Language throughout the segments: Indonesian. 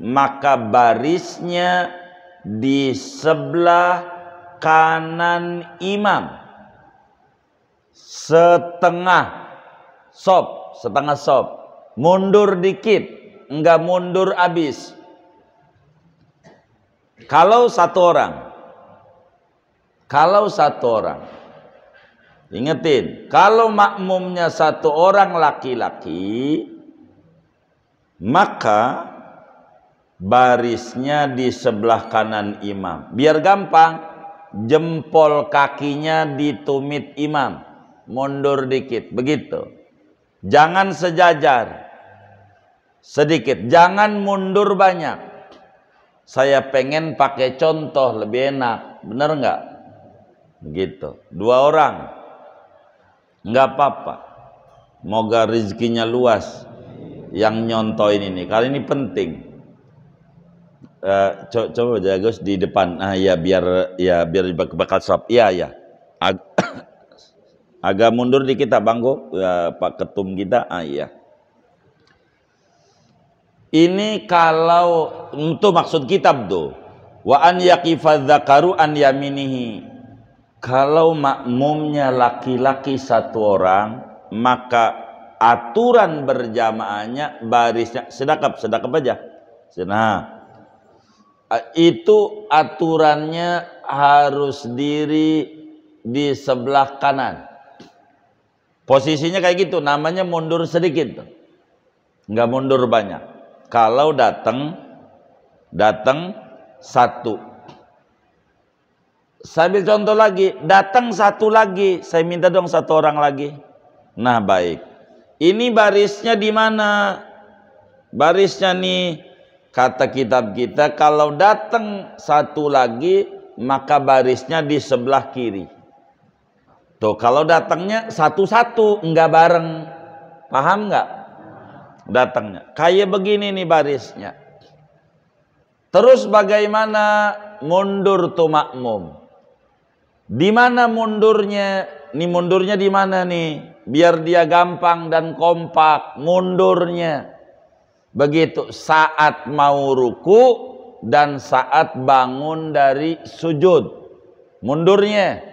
maka barisnya di sebelah kanan imam setengah sob setengah sob mundur dikit enggak mundur habis kalau satu orang kalau satu orang ingetin kalau makmumnya satu orang laki-laki maka barisnya di sebelah kanan imam. Biar gampang, jempol kakinya di tumit imam. Mundur dikit, begitu. Jangan sejajar. Sedikit, jangan mundur banyak. Saya pengen pakai contoh lebih enak, bener nggak? Begitu. Dua orang, nggak apa-apa. Moga rezekinya luas. Yang nyontoin ini, kali ini penting Uh, co coba aja Gus di depan. Ah ya biar ya biar bakal sop. Iya ya. Ag agak mundur di kita bangku ya, Pak Ketum kita. Ah iya. Ini kalau itu maksud kitab tuh. Wa an yaqifadzakaru an yaminihi. Kalau makmumnya laki-laki satu orang, maka aturan berjamaahnya barisnya sedekap sedekap aja. Senang itu aturannya harus diri di sebelah kanan. Posisinya kayak gitu, namanya mundur sedikit. Nggak mundur banyak. Kalau datang, datang satu. Saya ambil contoh lagi, datang satu lagi. Saya minta dong satu orang lagi. Nah baik. Ini barisnya di mana? Barisnya nih Kata kitab kita, kalau datang satu lagi, maka barisnya di sebelah kiri. Tuh, kalau datangnya satu-satu, enggak bareng. Paham enggak? Datangnya. Kayak begini nih barisnya. Terus bagaimana mundur tuh makmum? Di mana mundurnya? Nih mundurnya di mana nih? Biar dia gampang dan kompak mundurnya. Begitu saat mau ruku dan saat bangun dari sujud. Mundurnya.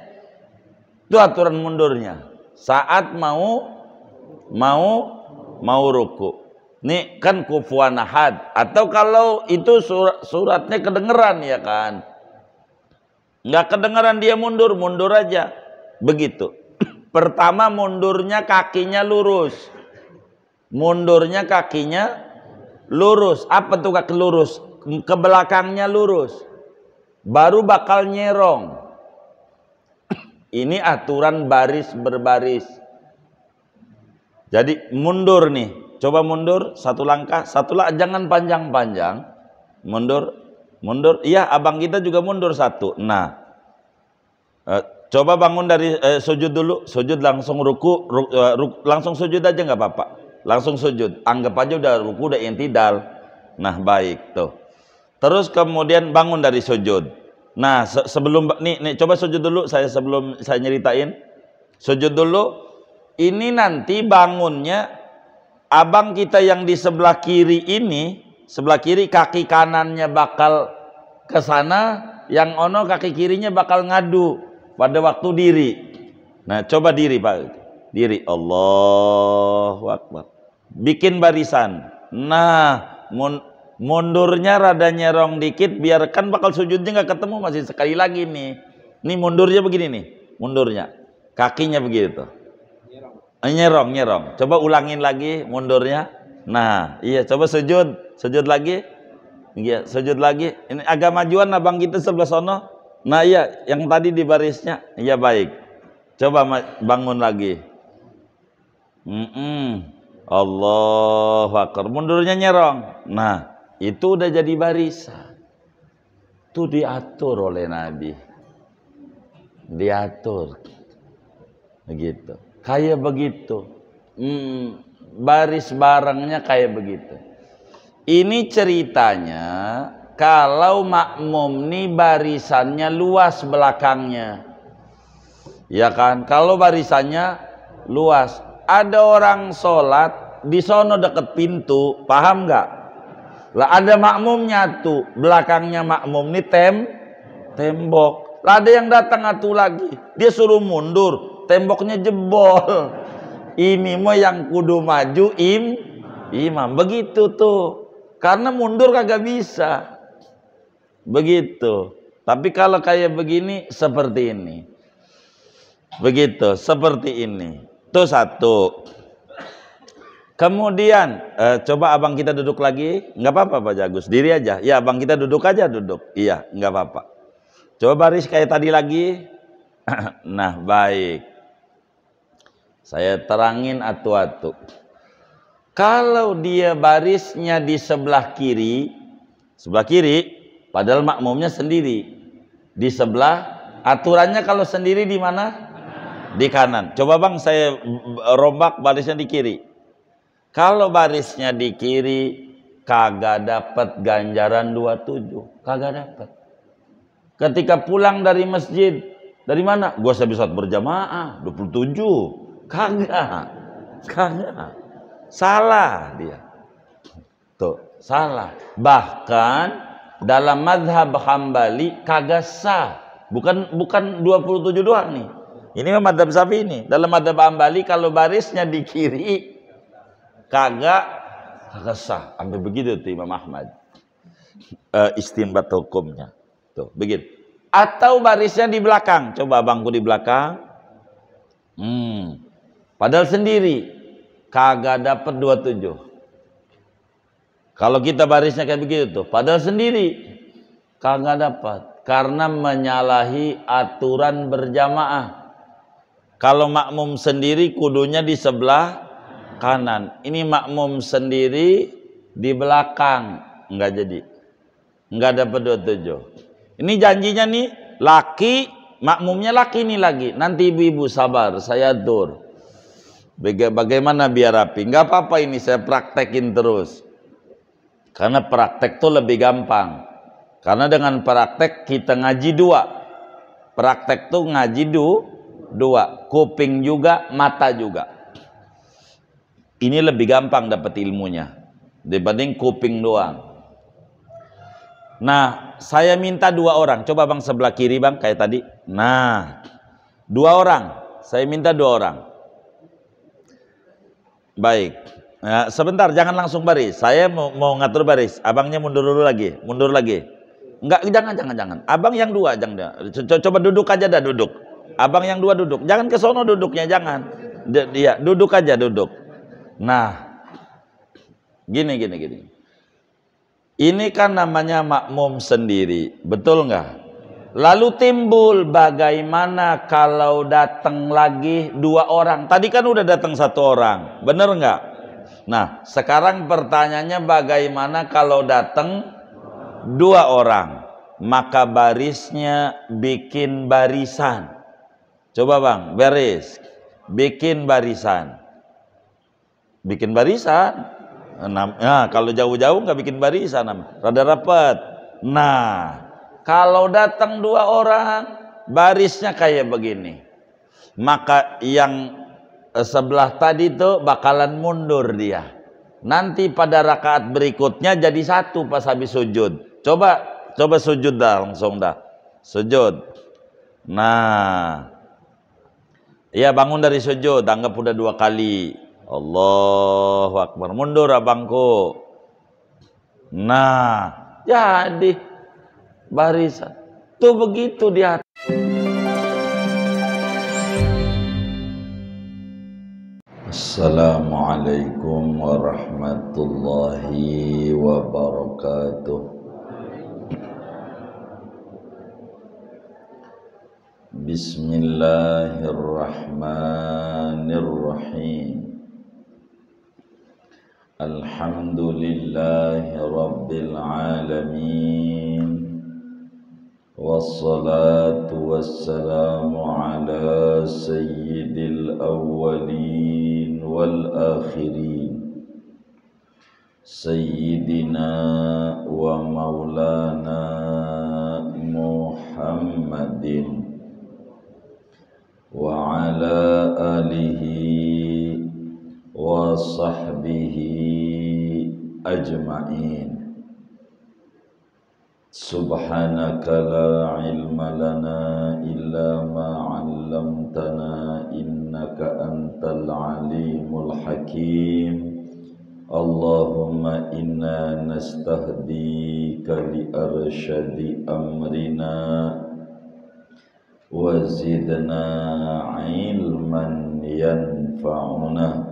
Itu aturan mundurnya. Saat mau mau mau ruku. Ini kan kufuan ahad. Atau kalau itu surat, suratnya kedengeran ya kan. Nggak kedengeran dia mundur, mundur aja. Begitu. Pertama mundurnya kakinya lurus. Mundurnya kakinya lurus apa tuh kaki lurus ke belakangnya lurus baru bakal nyerong ini aturan baris berbaris jadi mundur nih coba mundur satu langkah satu langkah jangan panjang-panjang mundur mundur iya abang kita juga mundur satu nah eh, coba bangun dari eh, sujud dulu sujud langsung ruku, ruku, eh, ruku langsung sujud aja nggak apa-apa langsung sujud. Anggap aja udah ruku, udah intidal. Nah, baik tuh. Terus kemudian bangun dari sujud. Nah, se sebelum nih, nih coba sujud dulu saya sebelum saya nyeritain. Sujud dulu. Ini nanti bangunnya abang kita yang di sebelah kiri ini, sebelah kiri kaki kanannya bakal ke sana, yang ono kaki kirinya bakal ngadu pada waktu diri. Nah, coba diri Pak. Diri. Allah Akbar bikin barisan. Nah, mundurnya rada nyerong dikit, biarkan bakal sujudnya nggak ketemu masih sekali lagi nih. Nih mundurnya begini nih, mundurnya. Kakinya begitu. Nyerong. Eh, nyerong, nyerong. Coba ulangin lagi mundurnya. Nah, iya coba sujud, sujud lagi. Iya, sujud lagi. Ini agak majuan abang kita sebelah sono. Nah, iya yang tadi di barisnya. Iya baik. Coba bangun lagi. Mm -mm. Allah Akbar. Mundurnya nyerong. Nah, itu udah jadi barisan. Itu diatur oleh Nabi. Diatur. Begitu. Kayak begitu. Hmm, baris barangnya kayak begitu. Ini ceritanya kalau makmum nih barisannya luas belakangnya. Ya kan? Kalau barisannya luas. Ada orang sholat di sono deket pintu, paham nggak? Lah ada makmumnya tuh, belakangnya makmum nih tem tembok. Lah ada yang datang atuh lagi, dia suruh mundur, temboknya jebol. Ini mah yang kudu maju im imam begitu tuh. Karena mundur kagak bisa. Begitu. Tapi kalau kayak begini seperti ini. Begitu, seperti ini. Itu satu. Kemudian eh, coba abang kita duduk lagi, nggak apa-apa Pak Jagus, diri aja. Ya abang kita duduk aja duduk, iya nggak apa-apa. Coba baris kayak tadi lagi. nah baik, saya terangin atu-atu. Kalau dia barisnya di sebelah kiri, sebelah kiri, padahal makmumnya sendiri. Di sebelah, aturannya kalau sendiri di mana? Di kanan. Coba bang, saya rombak barisnya di kiri kalau barisnya di kiri, kagak dapat ganjaran 27, kagak dapat. Ketika pulang dari masjid, dari mana? Gua berjamaah saat berjamaah 27. Kagak. Kagak. Salah dia. Tuh, salah. Bahkan dalam madhab Hambali kagak sah. Bukan bukan 27 doang nih. Ini madhab Syafi'i ini. Dalam madhab Hambali kalau barisnya di kiri kagak resah sampai begitu tuh Imam Ahmad e, istimbat hukumnya tuh begitu atau barisnya di belakang coba bangku di belakang hmm padahal sendiri kagak dapat 27 kalau kita barisnya kayak begitu tuh padahal sendiri kagak dapat karena menyalahi aturan berjamaah kalau makmum sendiri kudunya di sebelah kanan. Ini makmum sendiri di belakang. Enggak jadi. Enggak dapat 27. Ini janjinya nih laki, makmumnya laki ini lagi. Nanti ibu-ibu sabar, saya tur. Baga bagaimana biar rapi? Enggak apa-apa ini saya praktekin terus. Karena praktek tuh lebih gampang. Karena dengan praktek kita ngaji dua. Praktek tuh ngaji du, dua. Kuping juga, mata juga. Ini lebih gampang dapat ilmunya dibanding kuping doang. Nah, saya minta dua orang. Coba bang sebelah kiri bang, kayak tadi. Nah, dua orang. Saya minta dua orang. Baik. Nah, sebentar, jangan langsung baris. Saya mau, mau ngatur baris. Abangnya mundur dulu lagi, mundur lagi. Enggak, jangan, jangan, jangan. Abang yang dua, jangan. Coba duduk aja dah, duduk. Abang yang dua duduk. Jangan ke sono duduknya, jangan. Dia duduk aja, duduk. Nah, gini gini gini. Ini kan namanya makmum sendiri, betul nggak? Lalu timbul bagaimana kalau datang lagi dua orang? Tadi kan udah datang satu orang, bener nggak? Nah, sekarang pertanyaannya bagaimana kalau datang dua orang? Maka barisnya bikin barisan. Coba bang, baris, bikin barisan bikin barisan. Nah, kalau jauh-jauh nggak bikin barisan, rada rapat. Nah, kalau datang dua orang, barisnya kayak begini. Maka yang eh, sebelah tadi tuh bakalan mundur dia. Nanti pada rakaat berikutnya jadi satu pas habis sujud. Coba coba sujud dah langsung dah. Sujud. Nah, ya bangun dari sujud, anggap udah dua kali Allahu Akbar. Mundur abangku. Nah, jadi barisan. Tuh begitu di atas. Assalamualaikum warahmatullahi wabarakatuh. Bismillahirrahmanirrahim. الحمد لله رب العالمين والصلاة والسلام على سيد الأولين والآخرين سيدنا ومولانا محمد وعلى آله وصحبه أجمعين سبحانك لا علم لنا إلا ما علمتنا إنك أنت العليم الحكيم اللهم إنا نستهديك لأرشد أمرنا وزدنا علما ينفعنا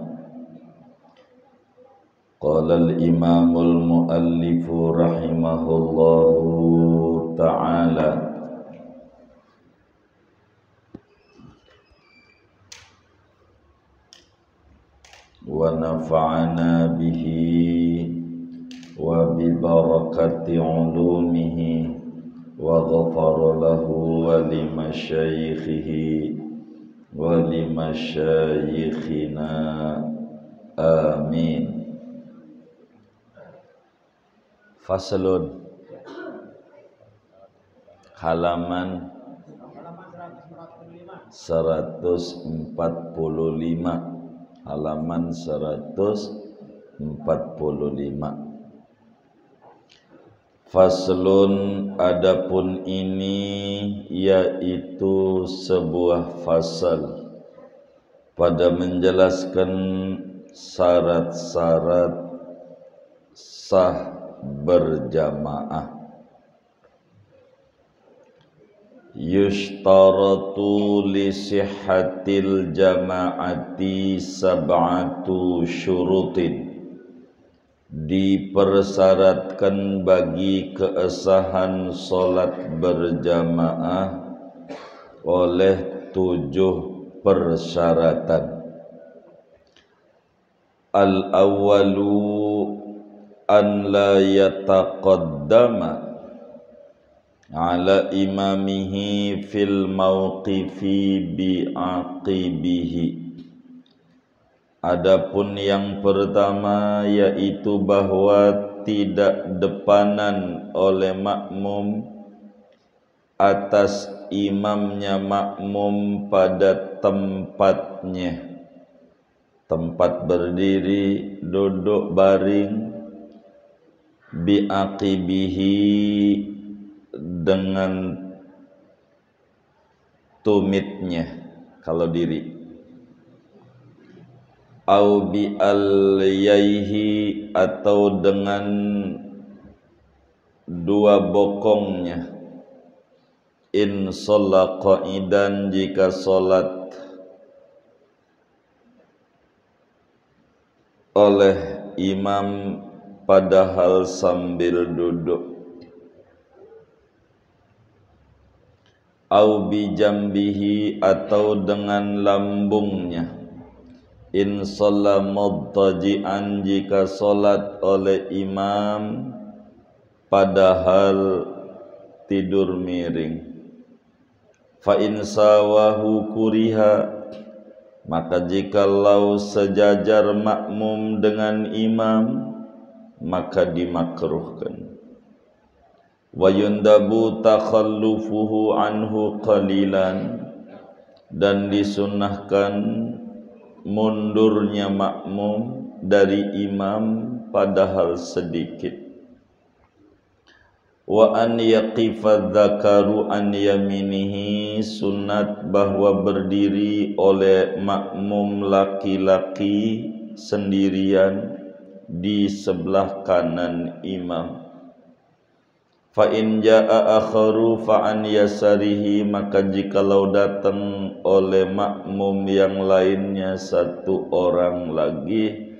قال الإمام المؤلف رحمه الله تعالى ونفعنا به وببركة علومه وغفر له ولمشايخه ولمشايخنا آمين Faslun halaman 145 halaman 145 Faslun adapun ini yaitu sebuah fasal pada menjelaskan syarat-syarat sah berjamaah yushtaratu li sihatil jama'ati sab'atu syurutin dipersyaratkan bagi keesahan solat berjamaah oleh tujuh persyaratan al-awwalu an la yataqaddama ala imamihi fil mauqifi bi aqibihi Adapun yang pertama yaitu bahwa tidak depanan oleh makmum atas imamnya makmum pada tempatnya tempat berdiri duduk baring biakibihi dengan tumitnya kalau diri au bi yaihi atau dengan dua bokongnya in sholat qaidan jika sholat oleh imam padahal sambil duduk au bijambihi atau dengan lambungnya in sallamattaji'an jika salat oleh imam padahal tidur miring fa in sawahu kuriha maka jikalau sejajar makmum dengan imam maka dimakruhkan wa yundabu takhallufuhu anhu qalilan dan disunnahkan mundurnya makmum dari imam padahal sedikit wa an yaqifa dzakaru an yaminihi sunat bahwa berdiri oleh makmum laki-laki sendirian di sebelah kanan imam fa in jaa akharu fa an yasarihi maka jikalau datang oleh makmum yang lainnya satu orang lagi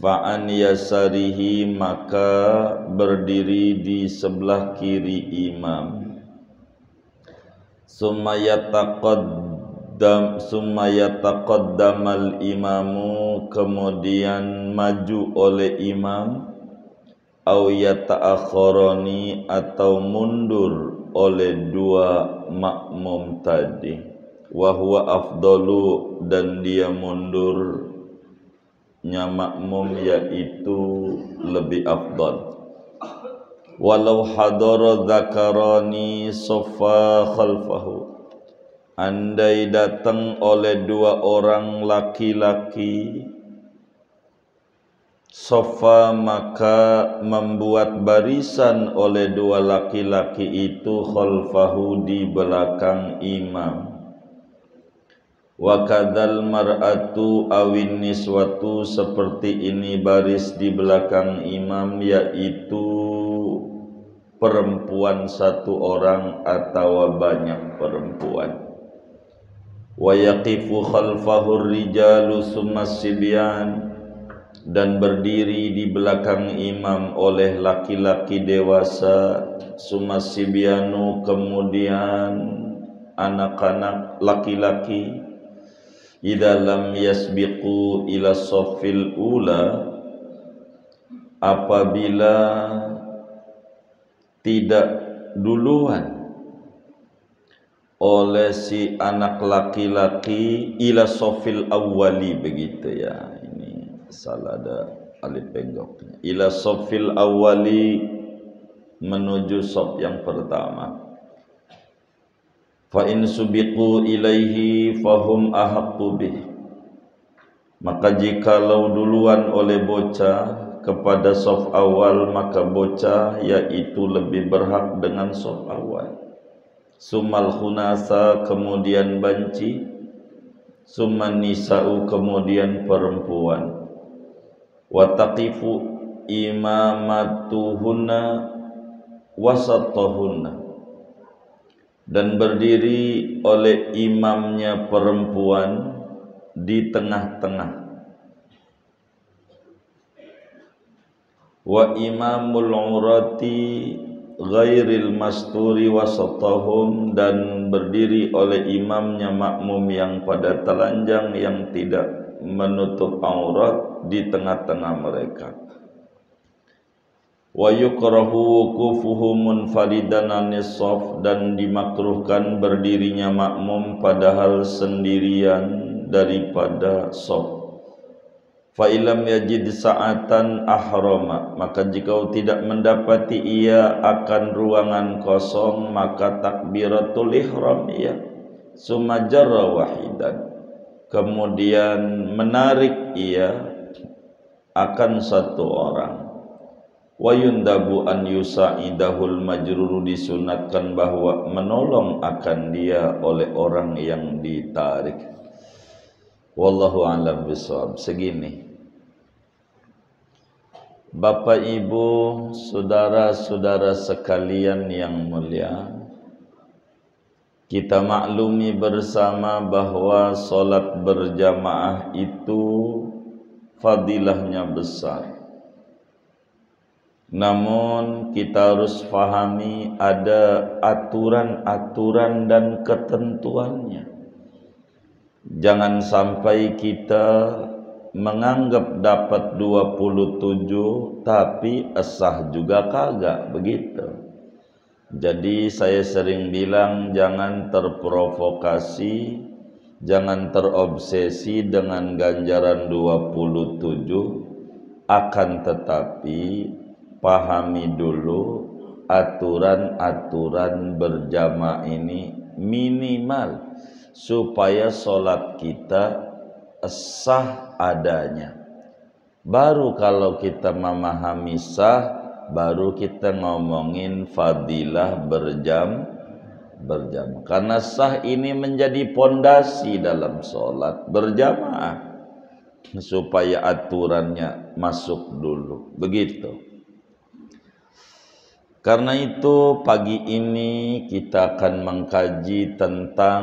fa an yasarihi maka berdiri di sebelah kiri imam summa yataqad yataqaddam summa yataqaddamal imamu kemudian maju oleh imam au yata'akhoroni atau mundur oleh dua makmum tadi wahwa afdalu dan dia mundur nya makmum yaitu lebih afdal walau hadara zakarani sofa khalfahu Andai datang oleh dua orang laki-laki Sofa maka membuat barisan oleh dua laki-laki itu khalfahu di belakang imam Wakadal mar'atu awin niswatu seperti ini baris di belakang imam yaitu perempuan satu orang atau banyak perempuan ويقف خلفه الرجال ثم dan berdiri di belakang imam oleh laki-laki dewasa sumasibianu kemudian anak-anak laki-laki idalam dalam yasbiqu ila safil ula apabila tidak duluan oleh si anak laki-laki ila sofil awali begitu ya ini salah ada alif penggoknya ila sofil awali menuju sof yang pertama fa in subiqu ilaihi fahum ahaqqu bih maka jikalau duluan oleh bocah kepada sof awal maka bocah yaitu lebih berhak dengan sof awal Sumal khunasa kemudian banci Suman nisa'u kemudian perempuan Wataqifu imamatuhunna wasatahunna Dan berdiri oleh imamnya perempuan di tengah-tengah Wa imamul urati ghairil masturi wasatahum dan berdiri oleh imamnya makmum yang pada telanjang yang tidak menutup aurat di tengah-tengah mereka wa yukrahu wuqufuhu munfaridan anisof dan dimakruhkan berdirinya makmum padahal sendirian daripada sof Fa ilam yajid sa'atan ahroma Maka jika tidak mendapati ia akan ruangan kosong Maka takbiratul ihram ia Sumajarra wahidan Kemudian menarik ia akan satu orang Wa yundabu an yusa'idahul majrur disunatkan bahwa menolong akan dia oleh orang yang ditarik Wallahu alam bisawab. Segini. Bapak Ibu, saudara-saudara sekalian yang mulia, kita maklumi bersama bahwa solat berjamaah itu fadilahnya besar. Namun kita harus fahami ada aturan-aturan dan ketentuannya. Jangan sampai kita menganggap dapat 27 tapi esah juga kagak begitu jadi saya sering bilang jangan terprovokasi jangan terobsesi dengan ganjaran 27 akan tetapi pahami dulu aturan-aturan berjamaah ini minimal supaya sholat kita sah adanya. Baru kalau kita memahami sah, baru kita ngomongin fadilah berjam berjam. Karena sah ini menjadi pondasi dalam sholat berjamaah supaya aturannya masuk dulu. Begitu. Karena itu pagi ini kita akan mengkaji tentang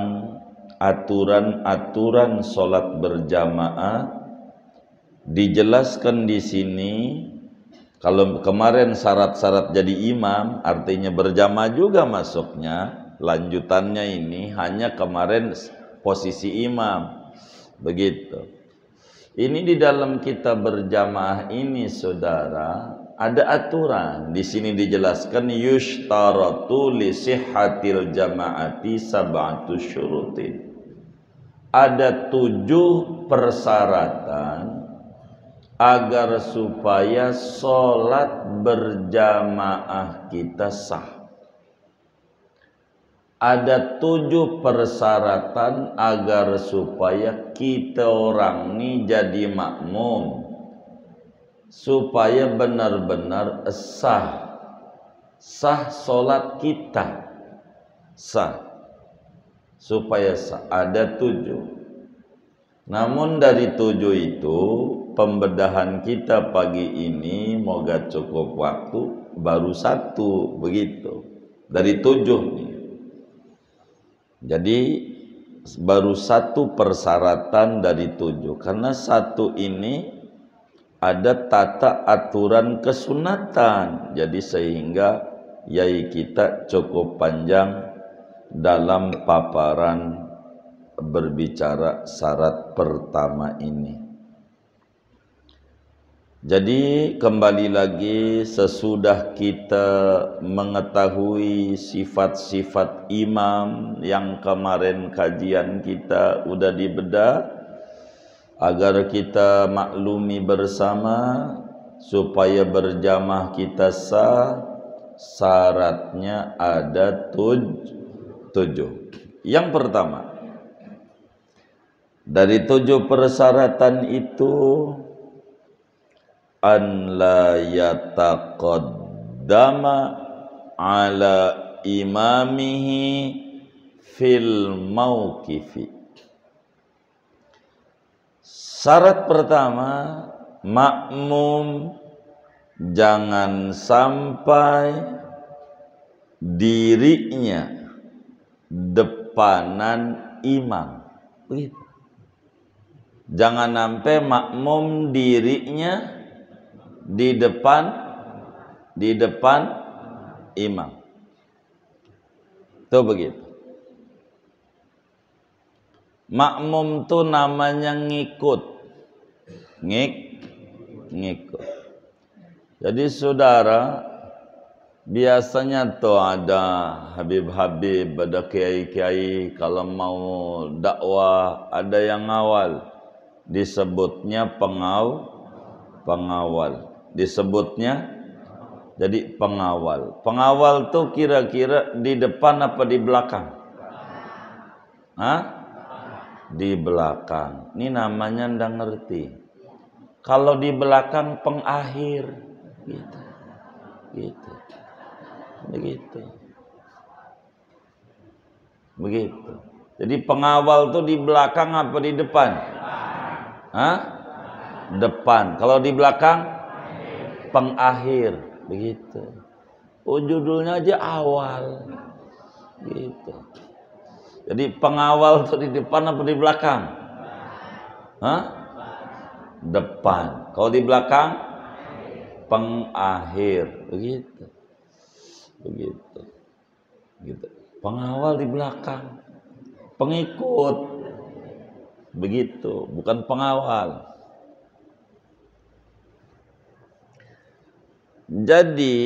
aturan-aturan solat berjamaah dijelaskan di sini kalau kemarin syarat-syarat jadi imam artinya berjamaah juga masuknya lanjutannya ini hanya kemarin posisi imam begitu ini di dalam kita berjamaah ini saudara ada aturan di sini dijelaskan yushtaratu li sihhatil jamaati sab'atu syurutin ada tujuh persyaratan agar supaya sholat berjamaah kita sah. Ada tujuh persyaratan agar supaya kita orang ini jadi makmum. Supaya benar-benar sah. Sah sholat kita. Sah supaya ada tujuh. Namun dari tujuh itu pembedahan kita pagi ini moga cukup waktu baru satu begitu dari tujuh Jadi baru satu persyaratan dari tujuh karena satu ini ada tata aturan kesunatan jadi sehingga yai kita cukup panjang dalam paparan berbicara syarat pertama ini. Jadi kembali lagi sesudah kita mengetahui sifat-sifat imam yang kemarin kajian kita udah dibedah agar kita maklumi bersama supaya berjamah kita sah syaratnya ada tujuh Tujuh. Yang pertama, dari tujuh persyaratan itu an la yataqaddama ala imamihi fil mauqifi Syarat pertama makmum jangan sampai dirinya depanan imam. Begitu. Jangan sampai makmum dirinya di depan di depan imam. Itu begitu. Makmum tuh namanya ngikut. Ngik ngikut. Jadi saudara Biasanya tuh ada Habib-Habib, ada kiai-kiai kalau mau dakwah ada yang awal, Disebutnya pengaw, pengawal. Disebutnya jadi pengawal. Pengawal tu kira-kira di depan apa di belakang? Hah? Di belakang. Ini namanya ndak ngerti. Kalau di belakang pengakhir gitu. Gitu begitu begitu jadi pengawal tuh di belakang apa di depan Hah? depan kalau di belakang pengakhir begitu oh judulnya aja awal gitu jadi pengawal tuh di depan apa di belakang Hah? depan kalau di belakang pengakhir begitu begitu gitu pengawal di belakang pengikut begitu bukan pengawal jadi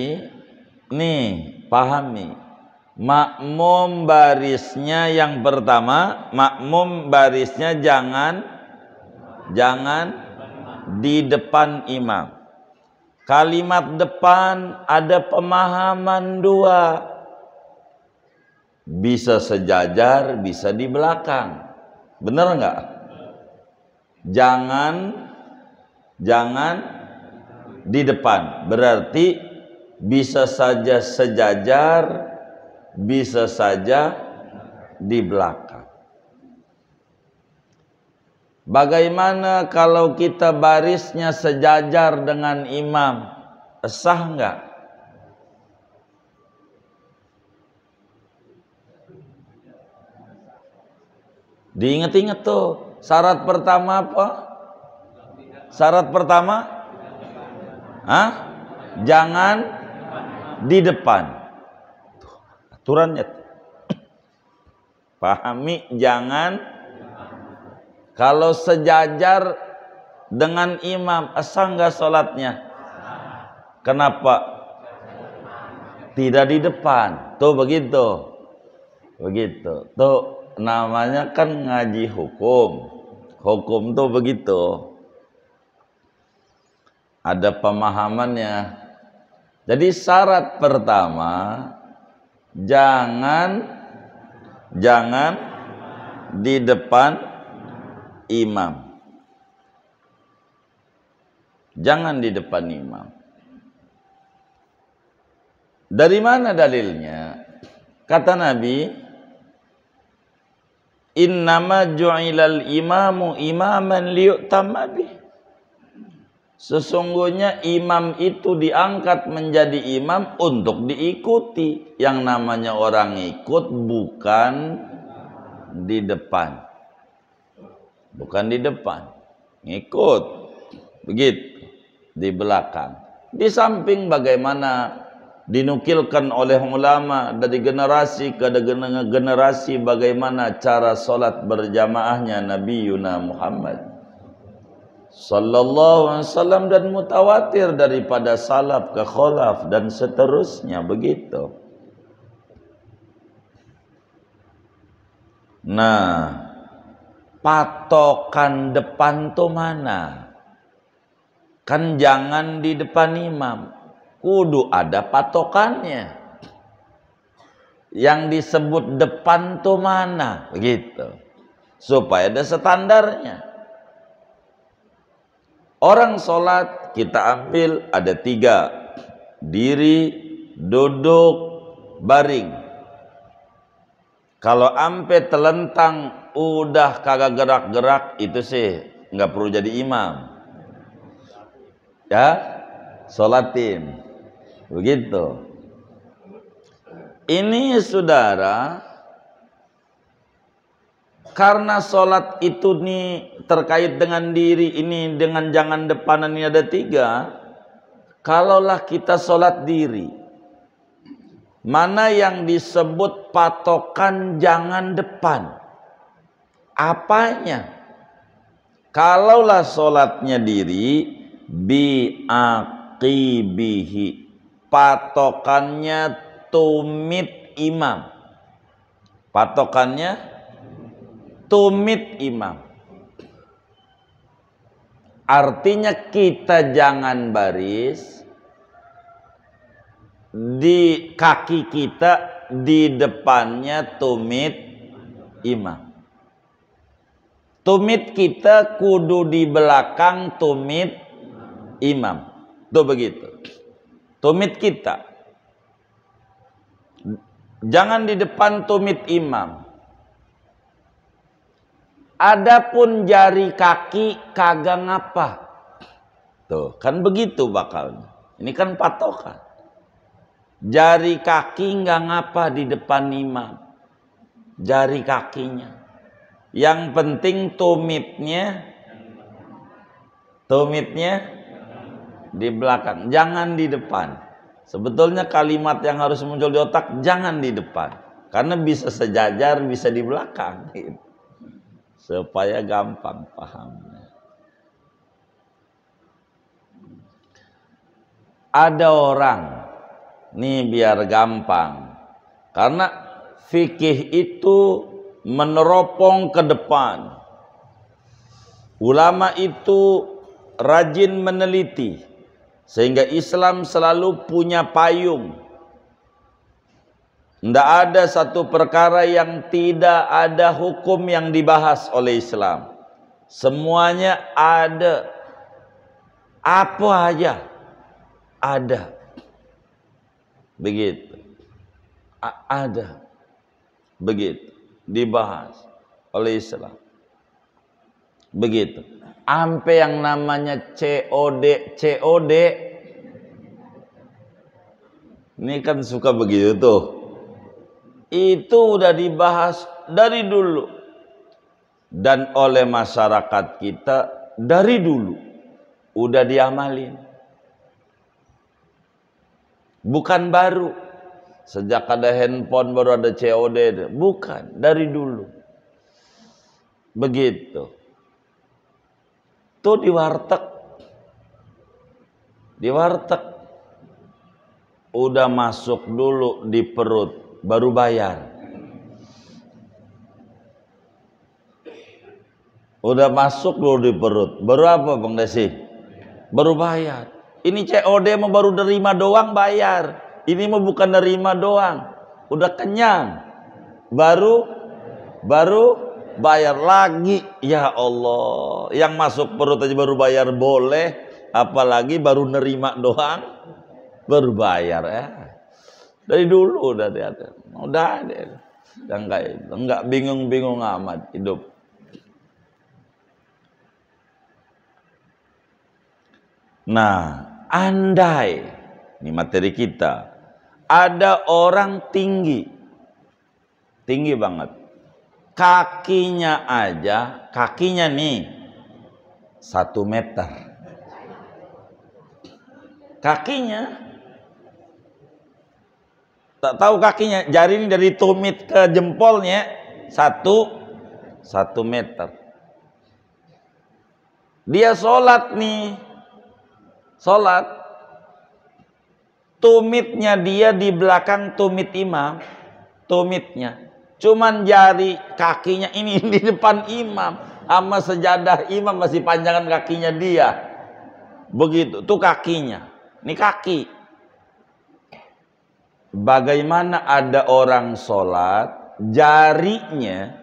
nih pahami makmum barisnya yang pertama makmum barisnya jangan jangan di depan imam Kalimat depan ada pemahaman dua. Bisa sejajar, bisa di belakang. Benar enggak? Jangan jangan di depan. Berarti bisa saja sejajar, bisa saja di belakang. Bagaimana kalau kita barisnya sejajar dengan imam? Sah enggak? Diingat-ingat tuh, syarat pertama apa? Syarat pertama? Hah? Jangan di depan. aturannya. Pahami jangan kalau sejajar dengan imam, asal nggak sholatnya? Kenapa? Tidak di depan. Tuh begitu. Begitu. Tuh namanya kan ngaji hukum. Hukum tuh begitu. Ada pemahamannya. Jadi syarat pertama jangan jangan di depan imam. Jangan di depan imam. Dari mana dalilnya? Kata Nabi, "Innama ju'ilal imamu imaman liu'tamabi. Sesungguhnya imam itu diangkat menjadi imam untuk diikuti. Yang namanya orang ikut bukan di depan bukan di depan. Ngikut. Begitu. Di belakang. Di samping bagaimana dinukilkan oleh ulama dari generasi ke generasi bagaimana cara solat berjamaahnya Nabi Yuna Muhammad sallallahu alaihi wasallam dan mutawatir daripada salaf ke kholaf dan seterusnya begitu. Nah, patokan depan tuh mana? Kan jangan di depan imam. Kudu ada patokannya. Yang disebut depan tuh mana? Begitu. Supaya ada standarnya. Orang sholat kita ambil ada tiga. Diri, duduk, baring. Kalau ampe telentang udah kagak gerak-gerak itu sih nggak perlu jadi imam ya solatin begitu ini saudara karena sholat itu nih terkait dengan diri ini dengan jangan depanan ini ada tiga kalaulah kita sholat diri mana yang disebut patokan jangan depan apanya? Kalaulah sholatnya diri biaqibihi patokannya tumit imam. Patokannya tumit imam. Artinya kita jangan baris di kaki kita di depannya tumit imam tumit kita kudu di belakang tumit imam tuh begitu tumit kita jangan di depan tumit imam adapun jari kaki kagak ngapa tuh kan begitu bakalnya ini kan patokan jari kaki nggak ngapa di depan imam jari kakinya yang penting tumitnya tumitnya di belakang, jangan di depan. Sebetulnya kalimat yang harus muncul di otak jangan di depan. Karena bisa sejajar, bisa di belakang Supaya gampang pahamnya. Ada orang nih biar gampang. Karena fikih itu meneropong ke depan. Ulama itu rajin meneliti sehingga Islam selalu punya payung. Tidak ada satu perkara yang tidak ada hukum yang dibahas oleh Islam. Semuanya ada. Apa aja ada. Begitu. A ada. Begitu dibahas oleh Islam. Begitu. Ampe yang namanya COD, COD. Ini kan suka begitu tuh. Itu udah dibahas dari dulu. Dan oleh masyarakat kita dari dulu. Udah diamalin. Bukan baru. Sejak ada handphone baru ada COD. Bukan, dari dulu. Begitu. Tuh di warteg. Di warteg. Udah masuk dulu di perut, baru bayar. Udah masuk dulu di perut. Baru apa Bang Desi? Baru bayar. Ini COD mau baru derima doang bayar. Ini mau bukan nerima doang, udah kenyang. Baru baru bayar lagi. Ya Allah, yang masuk perut aja baru bayar boleh, apalagi baru nerima doang baru bayar ya. Dari dulu udah dia udah deh. Dan kayak enggak bingung-bingung amat hidup. Nah, andai ini materi kita ada orang tinggi, tinggi banget. Kakinya aja, kakinya nih satu meter. Kakinya tak tahu kakinya, jari ini dari tumit ke jempolnya satu satu meter. Dia sholat nih, sholat tumitnya dia di belakang tumit imam tumitnya cuman jari kakinya ini di depan imam sama sejadah imam masih panjangan kakinya dia begitu tuh kakinya ini kaki bagaimana ada orang sholat jarinya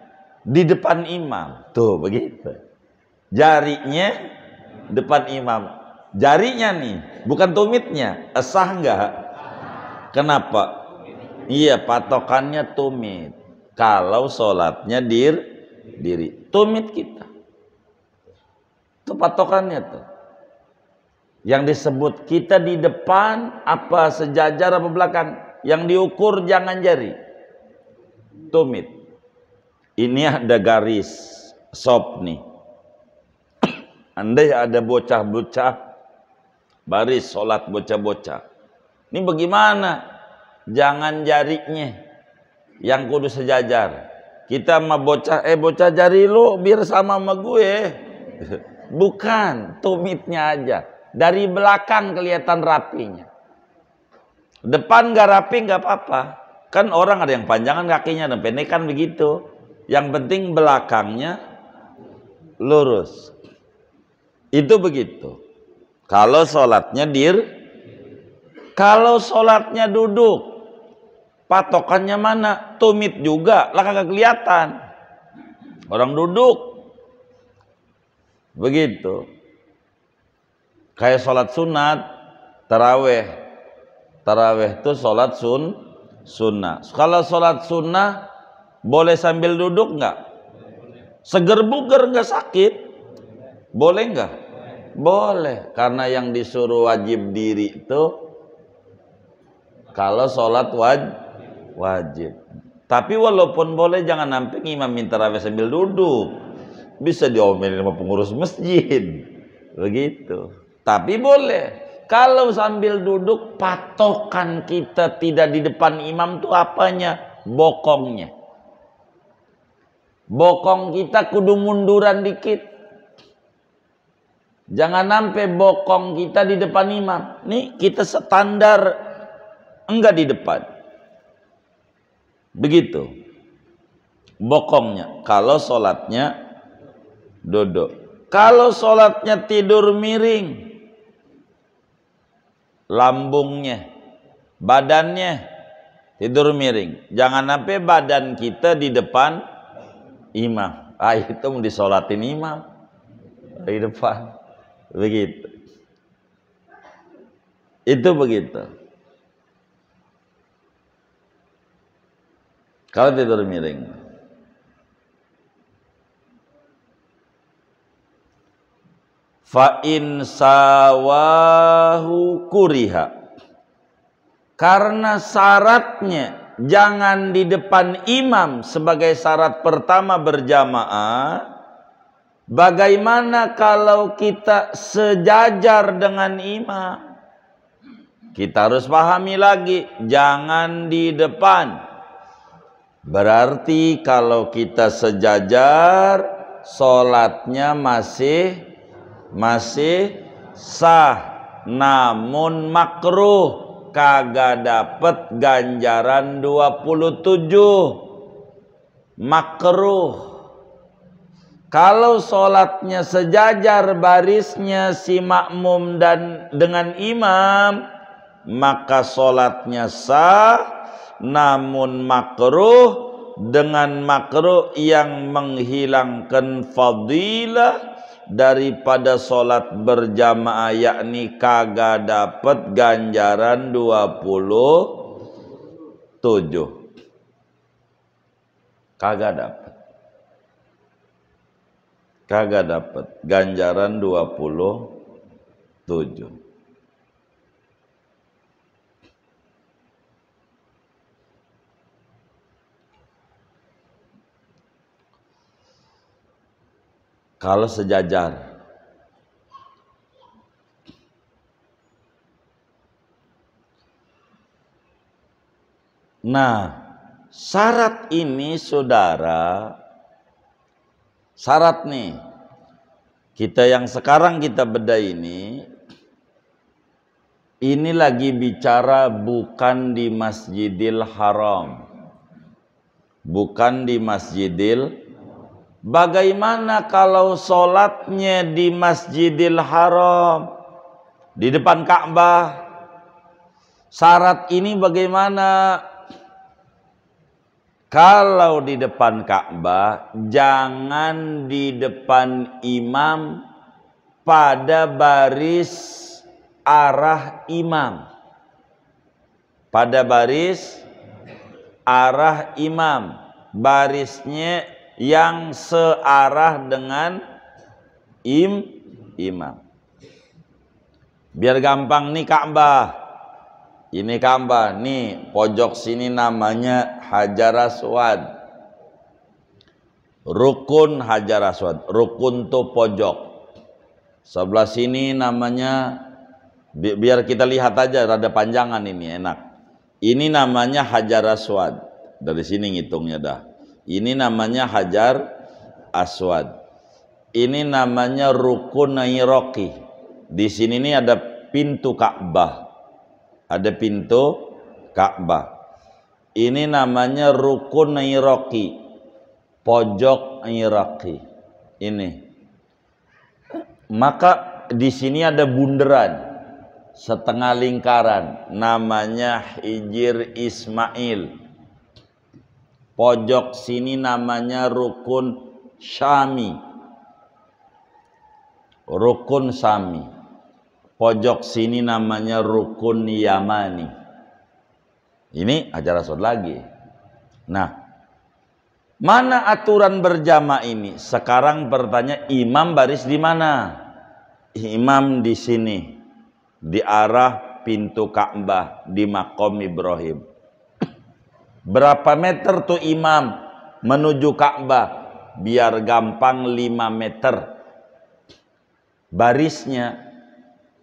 di depan imam tuh begitu jarinya depan imam jarinya nih bukan tumitnya esah nggak kenapa iya patokannya tumit kalau sholatnya dir diri tumit kita itu patokannya tuh yang disebut kita di depan apa sejajar apa belakang yang diukur jangan jari tumit ini ada garis sop nih andai ada bocah-bocah baris sholat bocah-bocah. Ini bagaimana? Jangan jariknya yang kudu sejajar. Kita mah bocah, eh bocah jari lu biar sama sama gue. Bukan, tumitnya aja. Dari belakang kelihatan rapinya. Depan gak rapi gak apa-apa. Kan orang ada yang panjangan kakinya dan pendek kan begitu. Yang penting belakangnya lurus. Itu begitu. Kalau sholatnya dir, kalau sholatnya duduk, patokannya mana? Tumit juga, lah kagak kelihatan. Orang duduk, begitu. Kayak sholat sunat, taraweh. Taraweh itu sholat sun, sunnah. Kalau sholat sunnah, boleh sambil duduk nggak? Seger buger nggak sakit? Boleh nggak? Boleh, karena yang disuruh wajib diri itu kalau sholat waj wajib. Tapi walaupun boleh jangan sampai imam minta rame sambil duduk. Bisa diomelin sama pengurus masjid. Begitu. Tapi boleh. Kalau sambil duduk patokan kita tidak di depan imam tuh apanya? Bokongnya. Bokong kita kudu munduran dikit Jangan sampai bokong kita di depan imam. Nih kita standar enggak di depan. Begitu. Bokongnya. Kalau sholatnya duduk. Kalau sholatnya tidur miring. Lambungnya. Badannya. Tidur miring. Jangan sampai badan kita di depan imam. Ah itu mau disolatin imam. Di depan. Begitu. Itu begitu. Kalau tidur miring. Fa'in sawahu kuriha. Karena syaratnya jangan di depan imam sebagai syarat pertama berjamaah Bagaimana kalau kita sejajar dengan imam? Kita harus pahami lagi, jangan di depan. Berarti kalau kita sejajar, solatnya masih masih sah, namun makruh kagak dapat ganjaran 27 makruh kalau sholatnya sejajar barisnya si makmum dan dengan imam, maka sholatnya sah, namun makruh dengan makruh yang menghilangkan fadilah daripada sholat berjamaah yakni kagak dapat ganjaran 27 kagak dapat kagak dapat ganjaran 27 kalau sejajar Nah, syarat ini saudara syarat nih kita yang sekarang kita beda ini ini lagi bicara bukan di Masjidil Haram bukan di Masjidil Bagaimana kalau sholatnya di Masjidil Haram di depan Ka'bah syarat ini bagaimana kalau di depan Ka'bah, jangan di depan imam pada baris arah imam. Pada baris arah imam. Barisnya yang searah dengan im imam. Biar gampang nih Ka'bah. Ini Ka'bah, nih pojok sini namanya Hajar Aswad. Rukun Hajar Aswad, rukun tuh pojok. Sebelah sini namanya bi biar kita lihat aja rada panjangan ini enak. Ini namanya Hajar Aswad. Dari sini ngitungnya dah. Ini namanya Hajar Aswad. Ini namanya Rukun Nairoki. Di sini nih ada pintu Ka'bah ada pintu Ka'bah. Ini namanya rukun Iraki, pojok Iraki. Ini. Maka di sini ada bunderan setengah lingkaran namanya Hijir Ismail. Pojok sini namanya rukun Syami. Rukun Sami pojok sini namanya rukun yamani. Ini ajaran Rasul lagi. Nah, mana aturan berjamaah ini? Sekarang bertanya imam baris di mana? Imam di sini, di arah pintu Ka'bah di makom Ibrahim. Berapa meter tuh imam menuju Ka'bah? Biar gampang 5 meter. Barisnya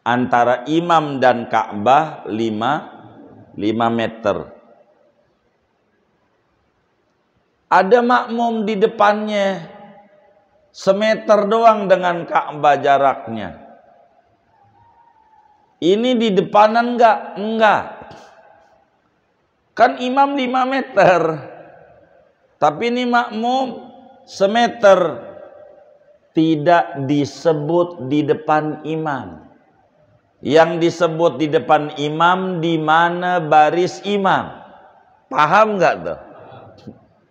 antara imam dan Ka'bah 5 5 meter. Ada makmum di depannya semeter doang dengan Ka'bah jaraknya. Ini di depanan enggak? Enggak. Kan imam 5 meter. Tapi ini makmum semeter. Tidak disebut di depan imam yang disebut di depan imam di mana baris imam. Paham nggak tuh?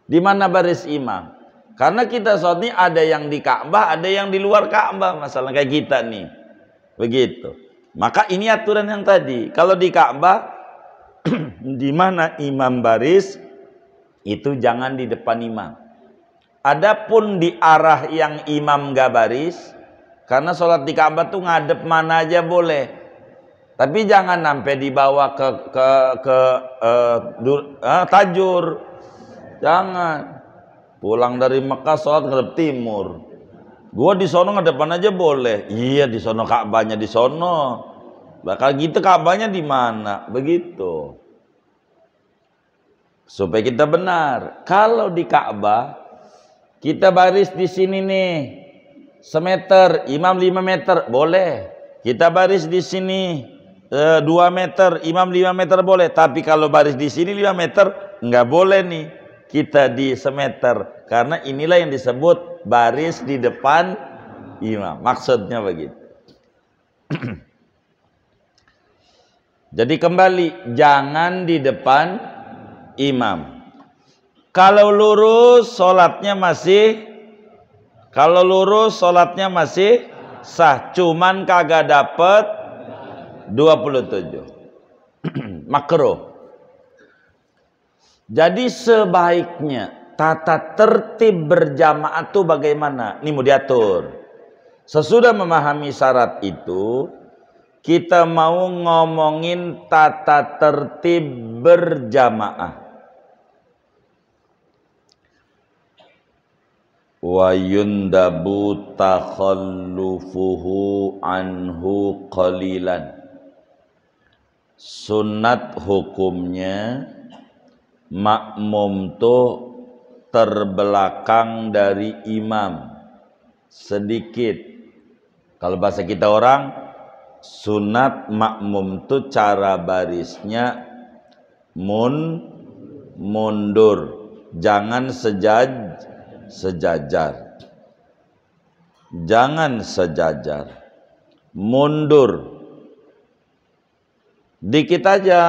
Di mana baris imam? Karena kita saat ini ada yang di Ka'bah, ada yang di luar Ka'bah, masalah kayak kita nih. Begitu. Maka ini aturan yang tadi. Kalau di Ka'bah di mana imam baris itu jangan di depan imam. Adapun di arah yang imam gak baris, karena sholat di Ka'bah tuh ngadep mana aja boleh. Tapi jangan sampai dibawa ke ke ke uh, eh, du, uh, eh, tajur. Jangan. Pulang dari Mekah sholat ngadep timur. Gua di sono ngadepan aja boleh. Iya di sono Ka'bahnya di sono. Bakal gitu Ka'bahnya di mana? Begitu. Supaya kita benar. Kalau di Ka'bah kita baris di sini nih semeter, imam lima meter, boleh. Kita baris di sini 2 eh, meter, imam 5 meter boleh. Tapi kalau baris di sini 5 meter, nggak boleh nih. Kita di semeter. Karena inilah yang disebut baris di depan imam. Maksudnya begitu. Jadi kembali, jangan di depan imam. Kalau lurus, sholatnya masih kalau lurus, sholatnya masih sah. Cuman kagak dapet 27. makro Jadi sebaiknya tata tertib berjamaah itu bagaimana? Ini mau diatur. Sesudah memahami syarat itu, kita mau ngomongin tata tertib berjamaah. wa yundabu takhallufuhu anhu qalilan sunat hukumnya makmum tuh terbelakang dari imam sedikit kalau bahasa kita orang sunat makmum tuh cara barisnya mun mundur jangan sejaj sejajar jangan sejajar mundur Dikit aja.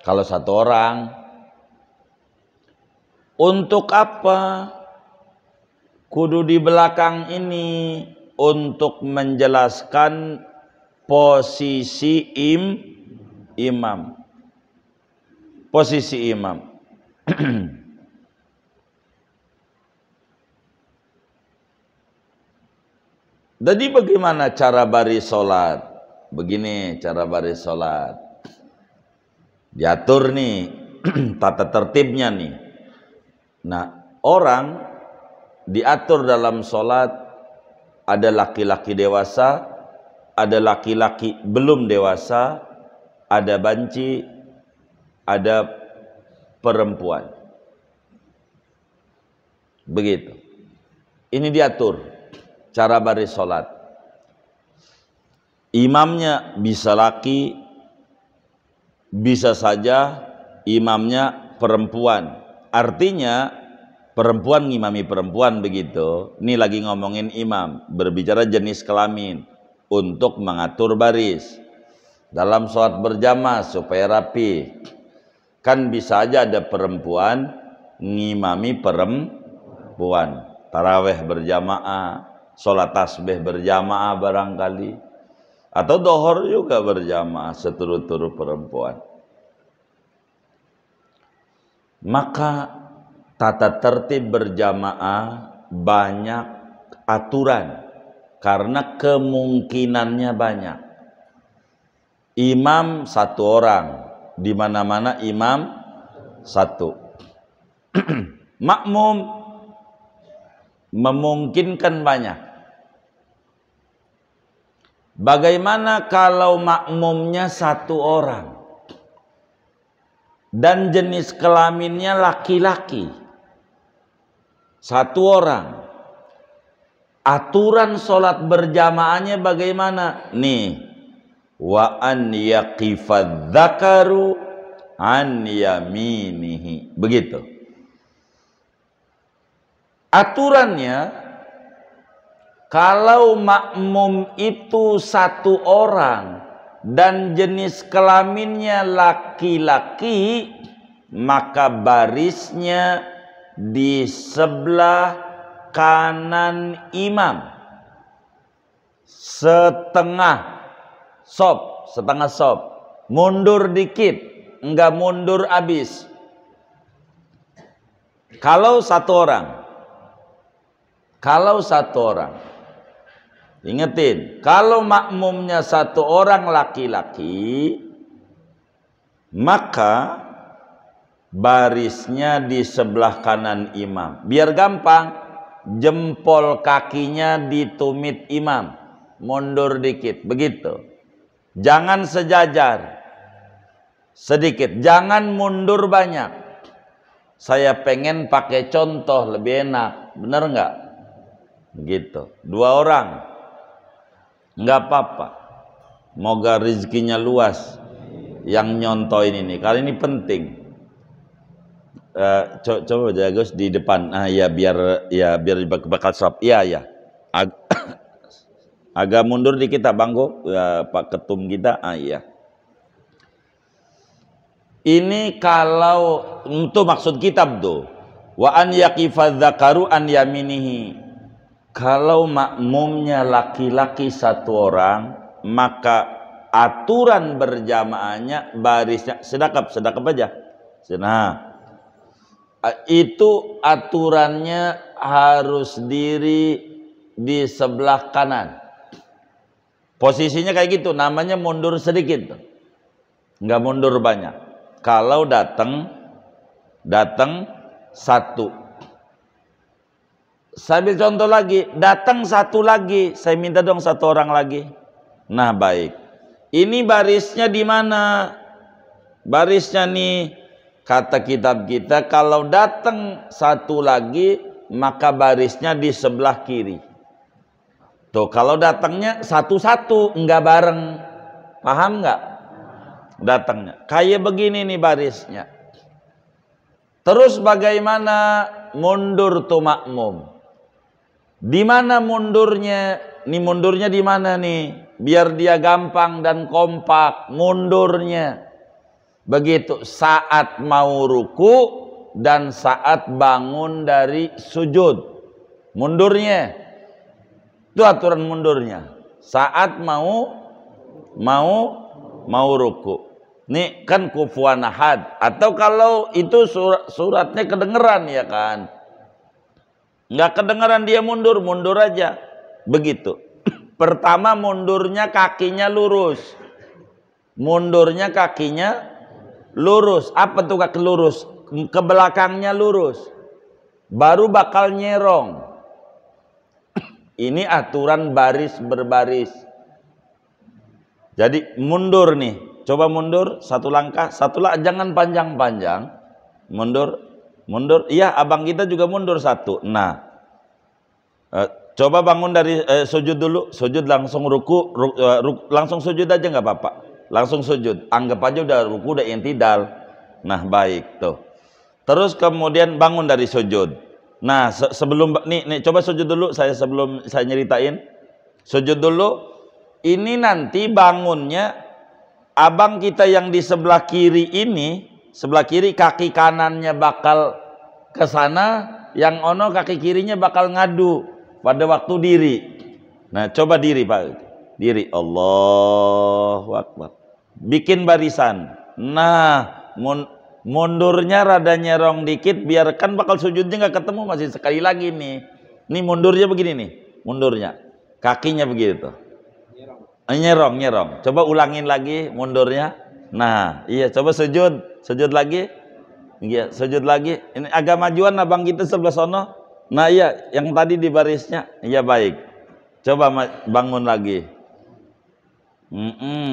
Kalau satu orang. Untuk apa? Kudu di belakang ini untuk menjelaskan posisi im imam. Posisi imam. Jadi bagaimana cara baris solat? Begini cara baris solat diatur nih tata tertibnya nih. Nah, orang diatur dalam sholat ada laki-laki dewasa, ada laki-laki belum dewasa, ada banci, ada perempuan. Begitu. Ini diatur cara baris sholat. Imamnya bisa laki, bisa saja imamnya perempuan. Artinya perempuan ngimami perempuan begitu. Ini lagi ngomongin imam, berbicara jenis kelamin untuk mengatur baris. Dalam sholat berjamaah supaya rapi. Kan bisa aja ada perempuan ngimami perempuan. Taraweh berjamaah, sholat tasbih berjamaah barangkali atau dohor juga berjamaah seturut-turut perempuan. Maka tata tertib berjamaah banyak aturan karena kemungkinannya banyak. Imam satu orang, di mana-mana imam satu. Makmum memungkinkan banyak. Bagaimana kalau makmumnya satu orang dan jenis kelaminnya laki-laki? Satu orang. Aturan sholat berjamaahnya bagaimana? Nih. Wa an yaqifadzakaru an yaminihi. Begitu. Aturannya kalau makmum itu satu orang dan jenis kelaminnya laki-laki, maka barisnya di sebelah kanan imam. Setengah sob, setengah sob. Mundur dikit, enggak mundur habis Kalau satu orang, kalau satu orang, Ingetin, kalau makmumnya satu orang laki-laki, maka barisnya di sebelah kanan imam. Biar gampang, jempol kakinya di tumit imam. Mundur dikit, begitu. Jangan sejajar. Sedikit, jangan mundur banyak. Saya pengen pakai contoh lebih enak, bener nggak? Begitu. dua orang nggak apa-apa moga rezekinya luas yang nyontoin ini kali ini penting uh, co coba Gus di depan ah ya biar ya biar bakal sop iya ya, ya. Ag agak mundur di kita Banggo ya, Pak Ketum kita ah iya ini kalau itu maksud kitab tuh wa an dzakaru an yaminihi kalau makmumnya laki-laki satu orang, maka aturan berjamaahnya barisnya sedekap sedekap aja. Nah, itu aturannya harus diri di sebelah kanan. Posisinya kayak gitu, namanya mundur sedikit. Nggak mundur banyak. Kalau datang, datang satu saya ambil contoh lagi, datang satu lagi, saya minta dong satu orang lagi. Nah baik, ini barisnya di mana? Barisnya nih, kata kitab kita, kalau datang satu lagi, maka barisnya di sebelah kiri. Tuh, kalau datangnya satu-satu, enggak bareng. Paham enggak? Datangnya. Kayak begini nih barisnya. Terus bagaimana mundur tuh makmum? Di mana mundurnya? Nih mundurnya di mana nih? Biar dia gampang dan kompak mundurnya. Begitu saat mau ruku dan saat bangun dari sujud. Mundurnya. Itu aturan mundurnya. Saat mau mau mau ruku. Nih kan kufuan ahad atau kalau itu surat, suratnya kedengeran ya kan. Nggak kedengaran dia mundur, mundur aja. Begitu. Pertama mundurnya kakinya lurus. Mundurnya kakinya lurus. Apa tuh kaki lurus? Ke belakangnya lurus. Baru bakal nyerong. Ini aturan baris berbaris. Jadi mundur nih. Coba mundur satu langkah, satu langkah jangan panjang-panjang. Mundur Mundur. Iya, abang kita juga mundur satu. Nah, eh, coba bangun dari eh, sujud dulu. Sujud langsung ruku, ruku eh, langsung sujud aja nggak apa-apa. Langsung sujud. Anggap aja udah ruku, udah intidal. Nah, baik tuh. Terus kemudian bangun dari sujud. Nah, se sebelum nih, nih coba sujud dulu saya sebelum saya nyeritain. Sujud dulu. Ini nanti bangunnya abang kita yang di sebelah kiri ini sebelah kiri kaki kanannya bakal ke sana, yang ono kaki kirinya bakal ngadu pada waktu diri. Nah, coba diri Pak. Diri Allahu Akbar. Bikin barisan. Nah, mundurnya rada nyerong dikit biarkan bakal sujudnya nggak ketemu masih sekali lagi nih nih mundurnya begini nih mundurnya kakinya begitu nyerong nyerong nyerong coba ulangin lagi mundurnya nah iya coba sujud sujud lagi iya sujud lagi ini agak majuan abang kita sebelah sono nah iya yang tadi di barisnya iya baik coba bangun lagi mm -mm.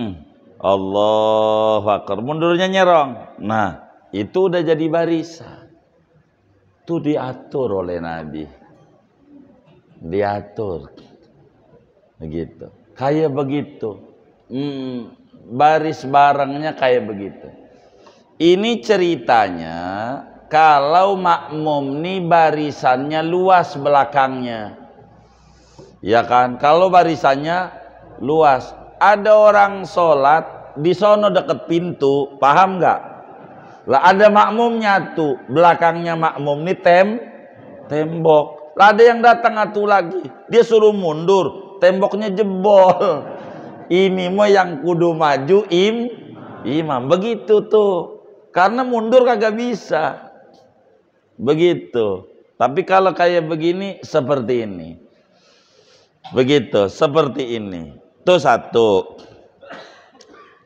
Allah wakar mundurnya nyerong nah itu udah jadi barisan itu diatur oleh Nabi diatur begitu kayak begitu hmm, baris barangnya kayak begitu ini ceritanya kalau makmum nih barisannya luas belakangnya. Ya kan? Kalau barisannya luas, ada orang sholat di sono deket pintu, paham nggak? Lah ada makmum nyatu, belakangnya makmum nih tem tembok. Lah ada yang datang atu lagi, dia suruh mundur, temboknya jebol. Ini mah yang kudu maju im imam begitu tuh karena mundur kagak bisa. Begitu. Tapi kalau kayak begini seperti ini. Begitu, seperti ini. Itu satu.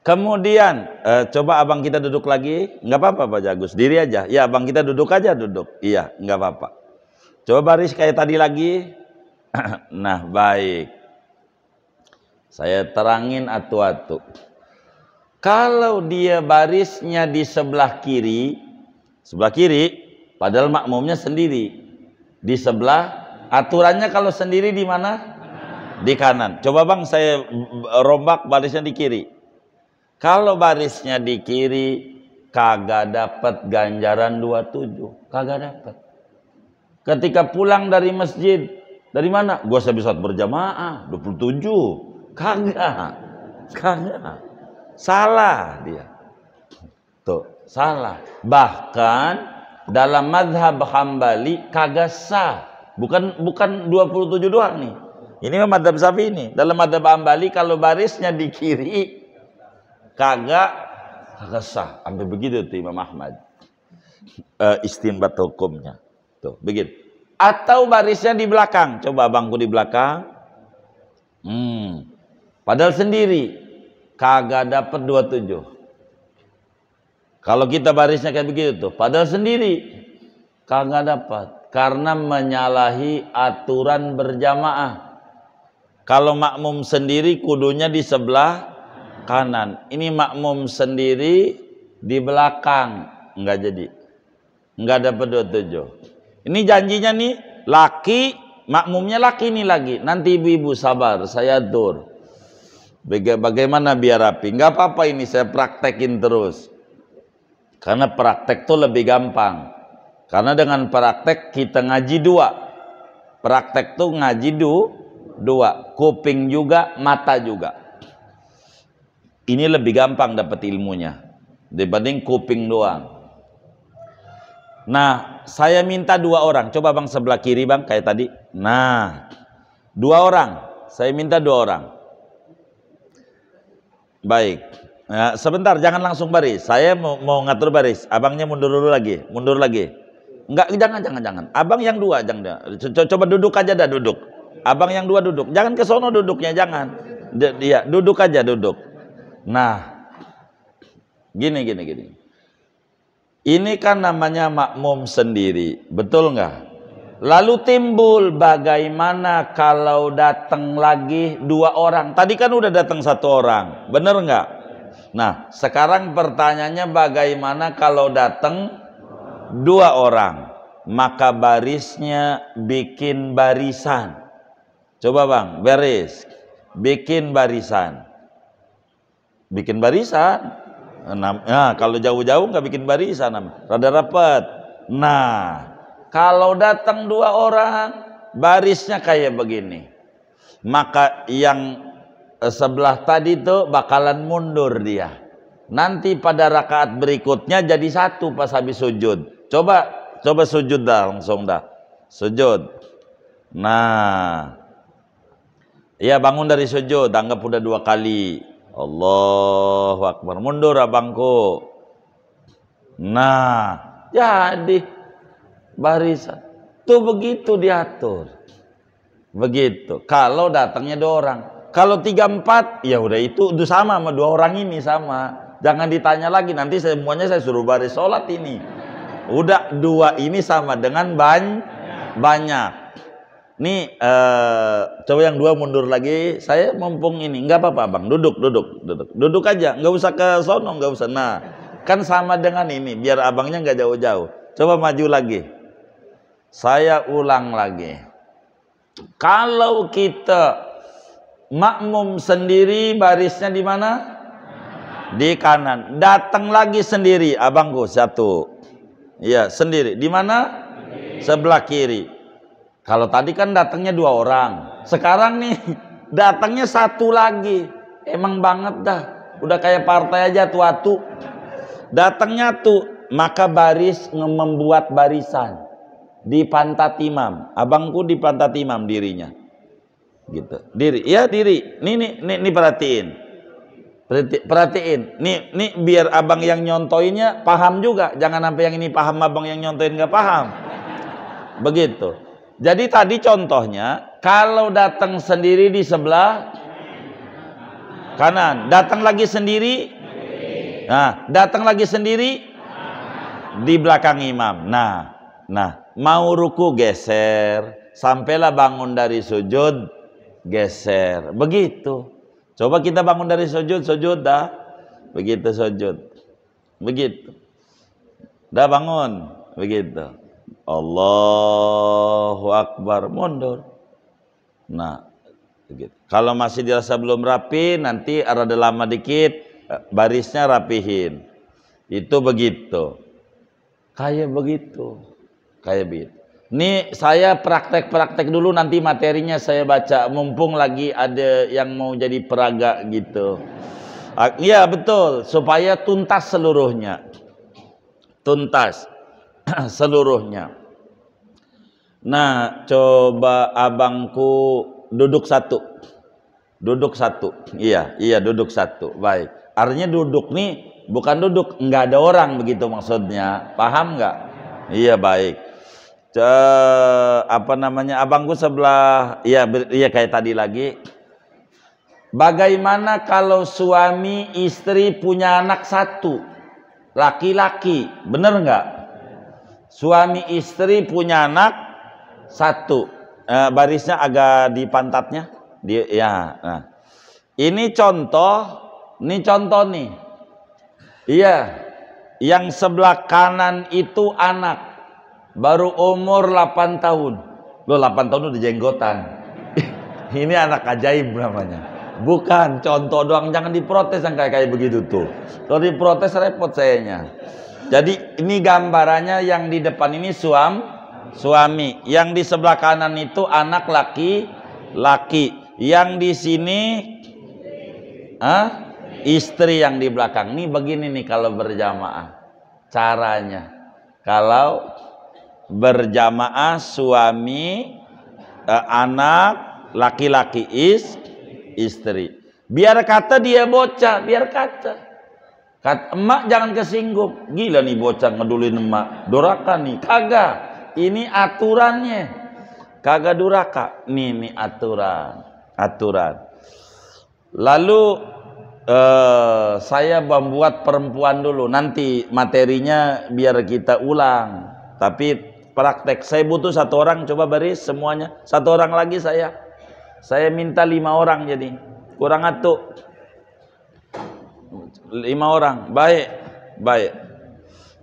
Kemudian eh, coba abang kita duduk lagi, nggak apa-apa Pak Jagus, diri aja. Ya abang kita duduk aja duduk, iya nggak apa-apa. Coba baris kayak tadi lagi. nah baik, saya terangin atu-atu. Kalau dia barisnya di sebelah kiri, sebelah kiri, padahal makmumnya sendiri. Di sebelah, aturannya kalau sendiri di mana? Di kanan. Coba bang, saya rombak barisnya di kiri. Kalau barisnya di kiri, kagak dapat ganjaran 27. Kagak dapat. Ketika pulang dari masjid, dari mana? Gua habis berjamaah, 27. Kagak. Kagak. Salah dia. Tuh, salah. Bahkan dalam madhab Hambali kagak sah. Bukan bukan 27 doang nih. Ini madhab Syafi'i ini. Dalam madhab Hambali kalau barisnya di kiri kagak kagak sah. Sampai begitu tuh Imam Ahmad. Uh, eh, istinbat hukumnya. Tuh, begitu. Atau barisnya di belakang. Coba bangku di belakang. Hmm. Padahal sendiri kagak dapat 27. Kalau kita barisnya kayak begitu, tuh, padahal sendiri kagak dapat karena menyalahi aturan berjamaah. Kalau makmum sendiri kudunya di sebelah kanan. Ini makmum sendiri di belakang Enggak jadi. Enggak dapat 27. Ini janjinya nih laki makmumnya laki nih lagi. Nanti ibu-ibu sabar, saya atur bagaimana biar rapi? Nggak apa-apa ini saya praktekin terus. Karena praktek tuh lebih gampang. Karena dengan praktek kita ngaji dua. Praktek tuh ngaji du, dua. Kuping juga, mata juga. Ini lebih gampang dapat ilmunya. Dibanding kuping doang. Nah, saya minta dua orang. Coba bang sebelah kiri bang, kayak tadi. Nah, dua orang. Saya minta dua orang. Baik. Ya, sebentar, jangan langsung baris. Saya mau, mau ngatur baris. Abangnya mundur dulu lagi, mundur lagi. Enggak, jangan, jangan, jangan. Abang yang dua, jangan. coba duduk aja dah, duduk. Abang yang dua duduk. Jangan ke sono duduknya, jangan. D ya, duduk aja, duduk. Nah, gini, gini, gini. Ini kan namanya makmum sendiri, betul nggak? Lalu timbul bagaimana kalau datang lagi dua orang. Tadi kan udah datang satu orang, bener nggak? Nah, sekarang pertanyaannya bagaimana kalau datang dua orang? Maka barisnya bikin barisan. Coba bang, baris. Bikin barisan. Bikin barisan. Nah, kalau jauh-jauh nggak bikin barisan. Rada rapat. Nah, kalau datang dua orang, barisnya kayak begini. Maka yang eh, sebelah tadi itu bakalan mundur dia. Nanti pada rakaat berikutnya jadi satu pas habis sujud. Coba coba sujud dah langsung dah. Sujud. Nah. Ya bangun dari sujud, anggap udah dua kali. Allahu Akbar. Mundur abangku. Nah, jadi barisan. Tuh begitu diatur. Begitu. Kalau datangnya dua orang. Kalau tiga empat, ya udah itu, udah sama sama dua orang ini sama. Jangan ditanya lagi, nanti semuanya saya suruh baris sholat ini. Udah dua ini sama dengan ban banyak. Nih, eh, coba yang dua mundur lagi. Saya mumpung ini, nggak apa-apa bang, duduk, duduk, duduk, duduk aja, nggak usah ke sono, nggak usah. Nah, kan sama dengan ini, biar abangnya nggak jauh-jauh. Coba maju lagi. Saya ulang lagi. Kalau kita makmum sendiri barisnya di mana? Di kanan. Datang lagi sendiri, abangku satu. Iya, sendiri. Di mana? Sebelah kiri. Kalau tadi kan datangnya dua orang. Sekarang nih datangnya satu lagi. Emang banget dah. Udah kayak partai aja tuh atu. Datangnya tuh maka baris membuat barisan di pantat imam. Abangku di pantat imam dirinya. Gitu. Diri, ya diri. Nih nih nih, nih perhatiin. Perhati, perhatiin. Nih nih biar abang yang nyontoinnya paham juga. Jangan sampai yang ini paham abang yang nyontoin nggak paham. Begitu. Jadi tadi contohnya kalau datang sendiri di sebelah kanan, datang lagi sendiri. Nah, datang lagi sendiri di belakang imam. Nah, nah mau ruku geser, sampailah bangun dari sujud geser. Begitu. Coba kita bangun dari sujud, sujud dah. Begitu sujud. Begitu. Dah bangun. Begitu. Allahu Akbar mundur. Nah, begitu. Kalau masih dirasa belum rapi, nanti ada lama dikit eh, barisnya rapihin. Itu begitu. Kayak begitu kayak bit. ini saya praktek-praktek dulu nanti materinya saya baca mumpung lagi ada yang mau jadi peraga gitu ah, Iya betul supaya tuntas seluruhnya tuntas seluruhnya nah coba abangku duduk satu duduk satu iya iya duduk satu baik artinya duduk nih bukan duduk nggak ada orang begitu maksudnya paham nggak iya baik Eh, apa namanya abangku sebelah ya ya kayak tadi lagi bagaimana kalau suami istri punya anak satu laki-laki bener nggak suami istri punya anak satu eh, barisnya agak di pantatnya di ya nah. ini contoh ini contoh nih iya yang sebelah kanan itu anak baru umur 8 tahun. Lo 8 tahun udah jenggotan. Ini anak ajaib namanya. Bukan contoh doang, jangan diprotes yang kayak kayak begitu tuh. Kalau diprotes repot sayanya. Jadi ini gambarannya yang di depan ini suam, suami. Yang di sebelah kanan itu anak laki, laki. Yang di sini ah, istri yang di belakang. ini begini nih kalau berjamaah caranya. Kalau berjamaah suami eh, anak laki-laki is istri biar kata dia bocah biar kata kata emak jangan kesinggung gila nih bocah ngedulin emak doraka nih kagak ini aturannya kagak duraka nih ini aturan aturan lalu eh, saya membuat perempuan dulu nanti materinya biar kita ulang tapi praktek. Saya butuh satu orang, coba baris semuanya. Satu orang lagi saya. Saya minta lima orang jadi. Kurang atau Lima orang. Baik. Baik.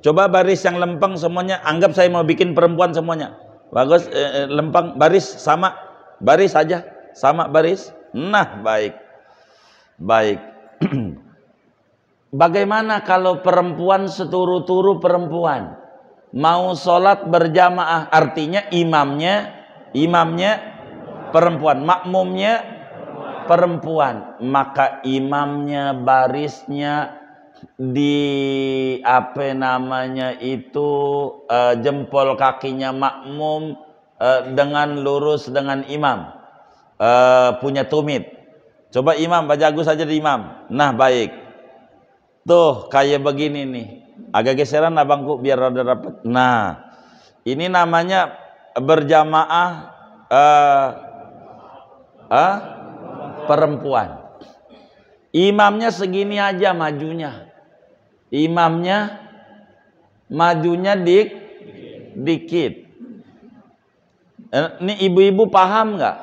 Coba baris yang lempeng semuanya. Anggap saya mau bikin perempuan semuanya. Bagus. Eh, eh lempeng. Baris sama. Baris saja. Sama baris. Nah baik. Baik. Bagaimana kalau perempuan seturu-turu perempuan? mau sholat berjamaah artinya imamnya imamnya perempuan makmumnya perempuan maka imamnya barisnya di apa namanya itu uh, jempol kakinya makmum uh, dengan lurus dengan imam uh, punya tumit coba imam bajagu saja di imam nah baik tuh kayak begini nih Agak geseran abangku biar rada rapat. Nah, ini namanya berjamaah uh, uh, perempuan. Imamnya segini aja majunya. Imamnya majunya dik dikit. Eh, ini ibu-ibu paham nggak?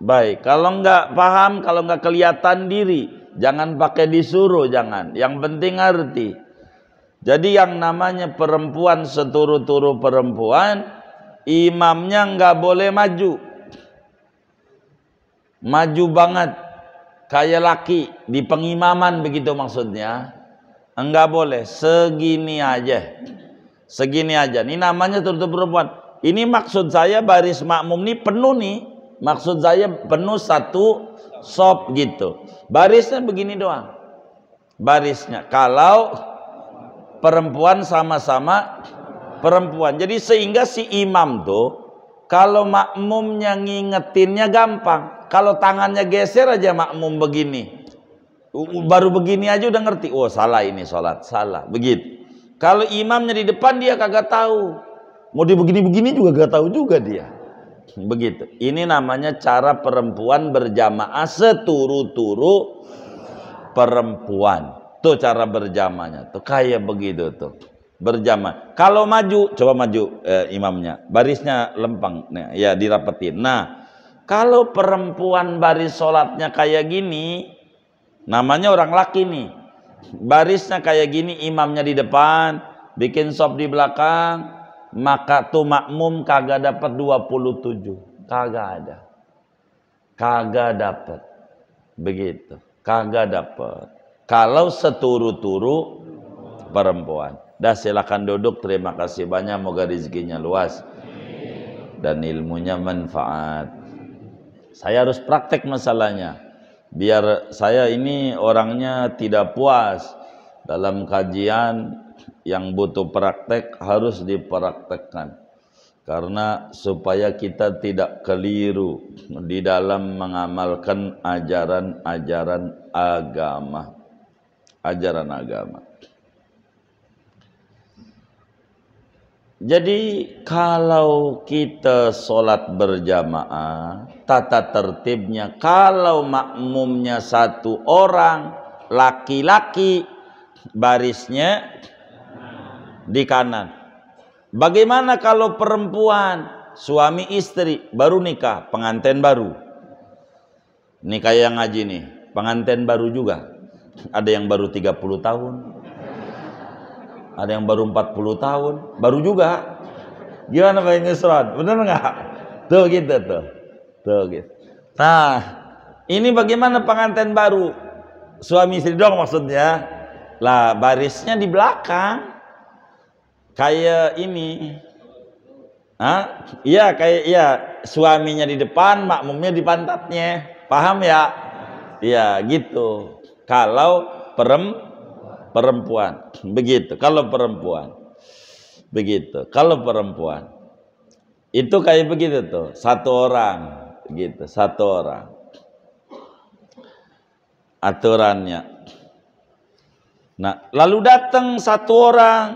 Baik, kalau nggak paham, kalau nggak kelihatan diri, jangan pakai disuruh, jangan. Yang penting ngerti. Jadi yang namanya perempuan seturu-turu perempuan, imamnya nggak boleh maju. Maju banget, kayak laki di pengimaman begitu maksudnya. Enggak boleh, segini aja. Segini aja. Ini namanya turut perempuan. Ini maksud saya baris makmum ini penuh nih. Maksud saya penuh satu sop gitu. Barisnya begini doang. Barisnya. Kalau perempuan sama-sama perempuan. Jadi sehingga si imam tuh kalau makmumnya ngingetinnya gampang. Kalau tangannya geser aja makmum begini. Baru begini aja udah ngerti. Oh salah ini sholat. Salah. Begitu. Kalau imamnya di depan dia kagak tahu. Mau di begini-begini juga gak tahu juga dia. Begitu. Ini namanya cara perempuan berjamaah seturu-turu perempuan. Tuh cara berjamanya Tuh kayak begitu tuh. berjama. Kalau maju, coba maju eh, imamnya. Barisnya lempeng Nih, ya dirapetin. Nah, kalau perempuan baris sholatnya kayak gini, namanya orang laki nih. Barisnya kayak gini, imamnya di depan, bikin sop di belakang, maka tuh makmum kagak dapat 27. Kagak ada. Kagak dapat. Begitu. Kagak dapat. Kalau seturu-turu perempuan. Dah silakan duduk. Terima kasih banyak. Moga rezekinya luas dan ilmunya manfaat. Saya harus praktek masalahnya. Biar saya ini orangnya tidak puas dalam kajian yang butuh praktek harus dipraktekkan. Karena supaya kita tidak keliru di dalam mengamalkan ajaran-ajaran agama ajaran agama. Jadi kalau kita sholat berjamaah, tata tertibnya, kalau makmumnya satu orang, laki-laki, barisnya di kanan. Bagaimana kalau perempuan, suami istri, baru nikah, pengantin baru. Nikah yang ngaji nih, pengantin baru juga ada yang baru 30 tahun, ada yang baru 40 tahun, baru juga. Gimana Pak Nusron bener nggak? Tuh gitu tuh. Tuh gitu. Nah, ini bagaimana pengantin baru? Suami istri dong maksudnya. Lah barisnya di belakang. Kayak ini. Hah? Iya kayak iya suaminya di depan, makmumnya di pantatnya. Paham ya? Iya, gitu. Kalau perempuan, begitu. Kalau perempuan, begitu. Kalau perempuan, itu kayak begitu tuh, satu orang, gitu, satu orang. Aturannya. Nah, lalu datang satu orang.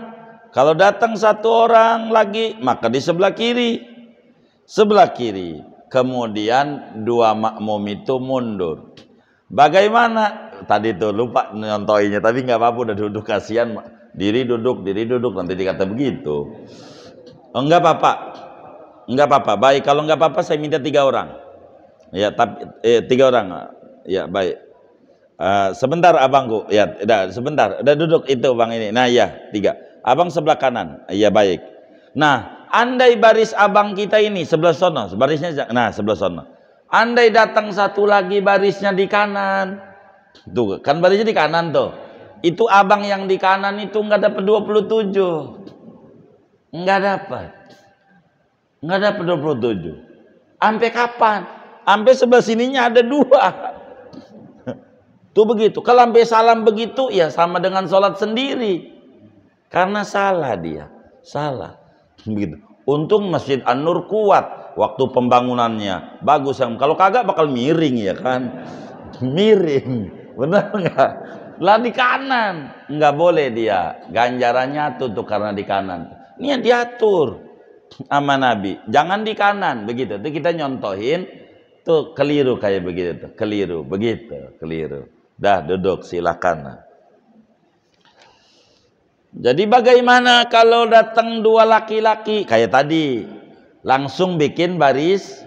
Kalau datang satu orang lagi, maka di sebelah kiri. Sebelah kiri. Kemudian dua makmum itu mundur. Bagaimana? Tadi itu lupa nyontoinya, tapi nggak apa-apa udah duduk kasihan diri duduk, diri duduk nanti dikata begitu. Oh, enggak apa-apa. Enggak apa-apa. Baik, kalau enggak apa-apa saya minta tiga orang. Ya, tapi eh, tiga orang. Ya, baik. Uh, sebentar abangku. Ya, dah, sebentar. Udah duduk itu bang ini. Nah, ya, tiga. Abang sebelah kanan. Iya, baik. Nah, andai baris abang kita ini sebelah sana, barisnya nah sebelah sana. Andai datang satu lagi barisnya di kanan. Tuh, kan barisnya di kanan tuh. Itu abang yang di kanan itu nggak dapat 27. Nggak dapat. Nggak dapat 27. Sampai kapan? Sampai sebelah sininya ada dua. Tuh begitu. Kalau sampai salam begitu, ya sama dengan sholat sendiri. Karena salah dia. Salah. Begitu. Untung Masjid An-Nur kuat waktu pembangunannya bagus yang kalau kagak bakal miring ya kan miring benar nggak lah di kanan nggak boleh dia ganjarannya tuh tuh karena di kanan ini yang diatur sama Nabi jangan di kanan begitu tuh kita nyontohin tuh keliru kayak begitu tuh keliru begitu keliru dah duduk silakan jadi bagaimana kalau datang dua laki-laki kayak tadi langsung bikin baris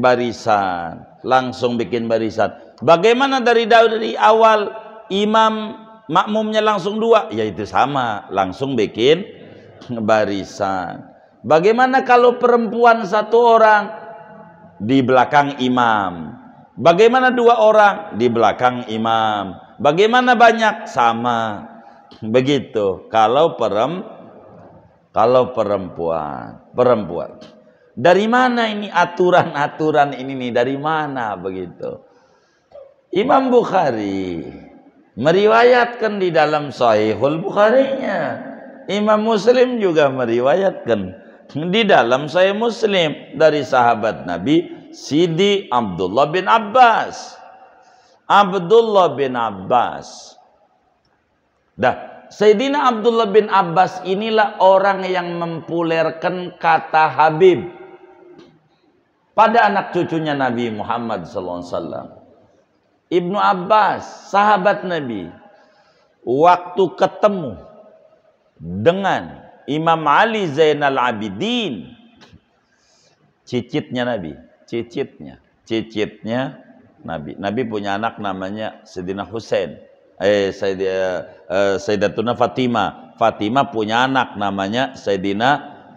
barisan langsung bikin barisan bagaimana dari dari awal imam makmumnya langsung dua yaitu sama langsung bikin barisan bagaimana kalau perempuan satu orang di belakang imam bagaimana dua orang di belakang imam bagaimana banyak sama begitu kalau perempuan kalau perempuan perempuan dari mana ini aturan-aturan ini nih? Dari mana begitu? Imam Bukhari meriwayatkan di dalam Sahihul Bukharinya. Imam Muslim juga meriwayatkan di dalam Sahih Muslim dari sahabat Nabi Sidi Abdullah bin Abbas. Abdullah bin Abbas. Dah, Sayyidina Abdullah bin Abbas inilah orang yang mempulerkan kata Habib pada anak cucunya Nabi Muhammad SAW. Ibnu Abbas, sahabat Nabi, waktu ketemu dengan Imam Ali Zainal Abidin, cicitnya Nabi, cicitnya, cicitnya Nabi. Nabi punya anak namanya Sayyidina Husain. Eh, eh, eh, Sayyidatuna Fatima. Fatima punya anak namanya Sayyidina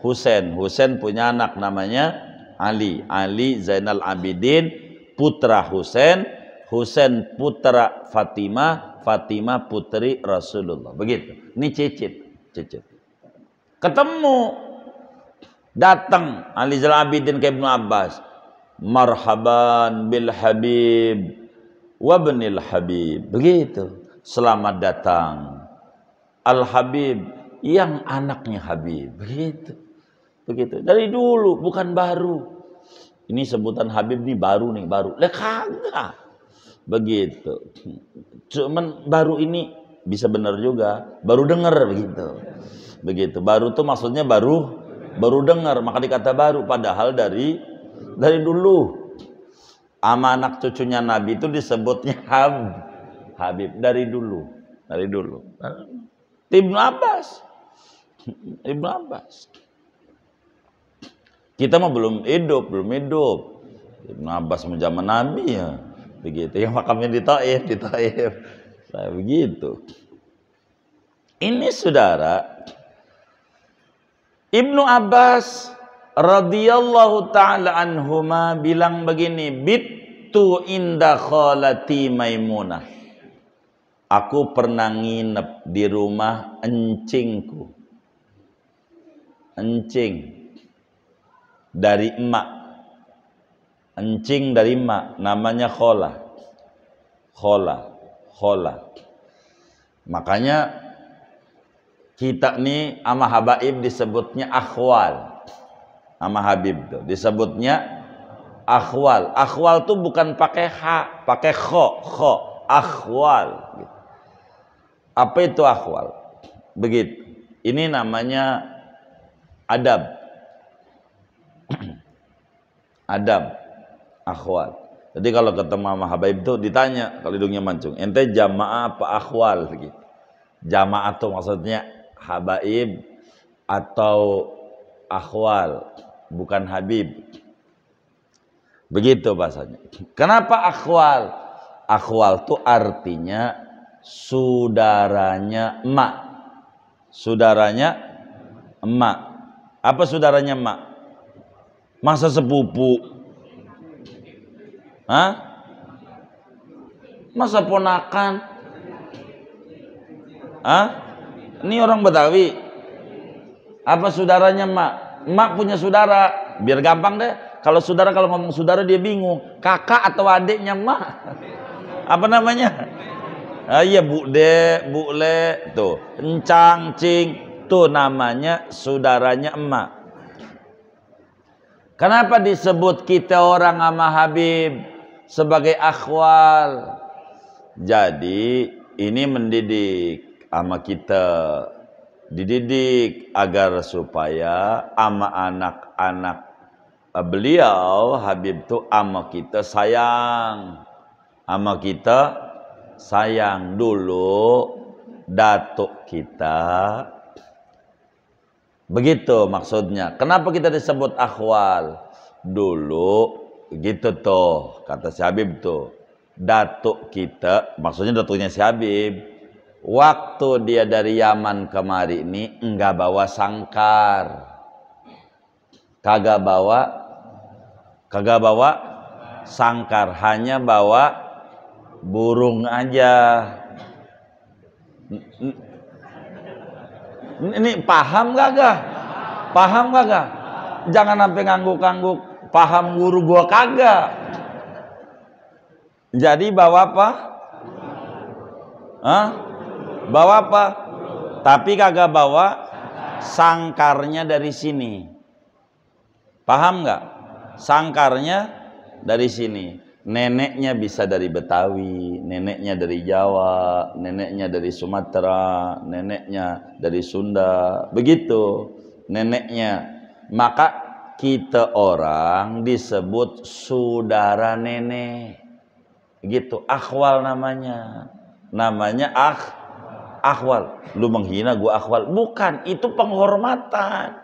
Husain. Husain punya anak namanya Ali, Ali Zainal Abidin, putra Husain, Husain putra Fatimah, Fatimah putri Rasulullah. Begitu. Ini cicit, cicit. Ketemu datang Ali Zainal Abidin ke Ibnu Abbas. Marhaban bil Habib wabnil Habib. Begitu. Selamat datang. Al Habib yang anaknya Habib. Begitu. Begitu. Dari dulu, bukan baru. Ini sebutan Habib nih baru nih, baru. Lah kagak. Begitu. Cuman baru ini bisa benar juga, baru dengar begitu. Begitu. Baru tuh maksudnya baru baru dengar, maka dikata baru padahal dari dari dulu amanak anak cucunya Nabi itu disebutnya Habib. Habib dari dulu, dari dulu. Ibnu Abbas. Ibnu Abbas. Kita mah belum hidup, belum hidup. Ibn Abbas zaman Nabi ya. Begitu. Yang makamnya di Taif, di Taif. Nah, begitu. Ini saudara, Ibnu Abbas radhiyallahu taala anhuma bilang begini, "Bittu inda khalati Maimunah." Aku pernah nginep di rumah encingku. Encing dari emak encing dari emak namanya khola khola khola makanya kita nih ama habaib disebutnya akhwal ama habib tuh disebutnya akhwal akhwal tuh bukan pakai h pakai kho kho akhwal apa itu akhwal begitu ini namanya adab Adam, akhwat jadi kalau ketemu sama habaib itu ditanya kalau hidungnya mancung ente jamaah apa akhwal gitu jamaah tuh maksudnya habaib atau akhwal bukan habib begitu bahasanya kenapa akhwal akhwal tuh artinya saudaranya emak saudaranya emak apa saudaranya emak Masa sepupu? Hah? Masa ponakan? Hah? Ini orang Betawi. Apa saudaranya mak? Mak punya saudara. Biar gampang deh. Kalau saudara kalau ngomong saudara dia bingung. Kakak atau adiknya mak? Apa namanya? Ah, iya bu de, bu le, tuh, encang, cing, tuh namanya saudaranya emak. Kenapa disebut kita orang sama Habib sebagai akhwal? Jadi ini mendidik sama kita. Dididik agar supaya ama anak-anak eh, beliau Habib tuh ama kita sayang. Ama kita sayang dulu datuk kita Begitu maksudnya. Kenapa kita disebut akhwal? Dulu gitu tuh kata si Habib tuh. Datuk kita, maksudnya datuknya si Habib, waktu dia dari Yaman kemari ini enggak bawa sangkar. Kagak bawa kagak bawa sangkar, hanya bawa burung aja mm, mm. Ini paham gak gak? Paham gak? Jangan sampai ngangguk-ngangguk. Paham guru gua kagak. Jadi bawa apa? Hah? Bawa apa? Tapi kagak bawa sangkarnya dari sini. Paham nggak? Sangkarnya dari sini neneknya bisa dari Betawi, neneknya dari Jawa, neneknya dari Sumatera, neneknya dari Sunda, begitu neneknya. Maka kita orang disebut saudara nenek. Gitu, akhwal namanya. Namanya akh akhwal. Lu menghina gua akhwal. Bukan, itu penghormatan.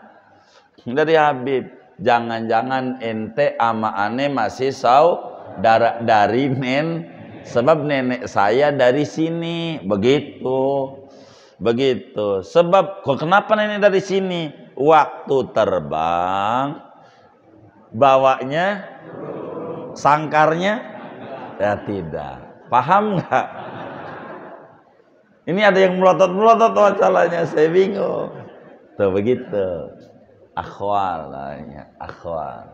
Dari Habib, jangan-jangan ente ama ane masih sau darah dari nen sebab nenek saya dari sini begitu begitu sebab kok kenapa nenek dari sini waktu terbang bawanya sangkarnya ya tidak paham nggak ini ada yang melotot melotot wacalanya saya bingung tuh begitu akhwal akhwal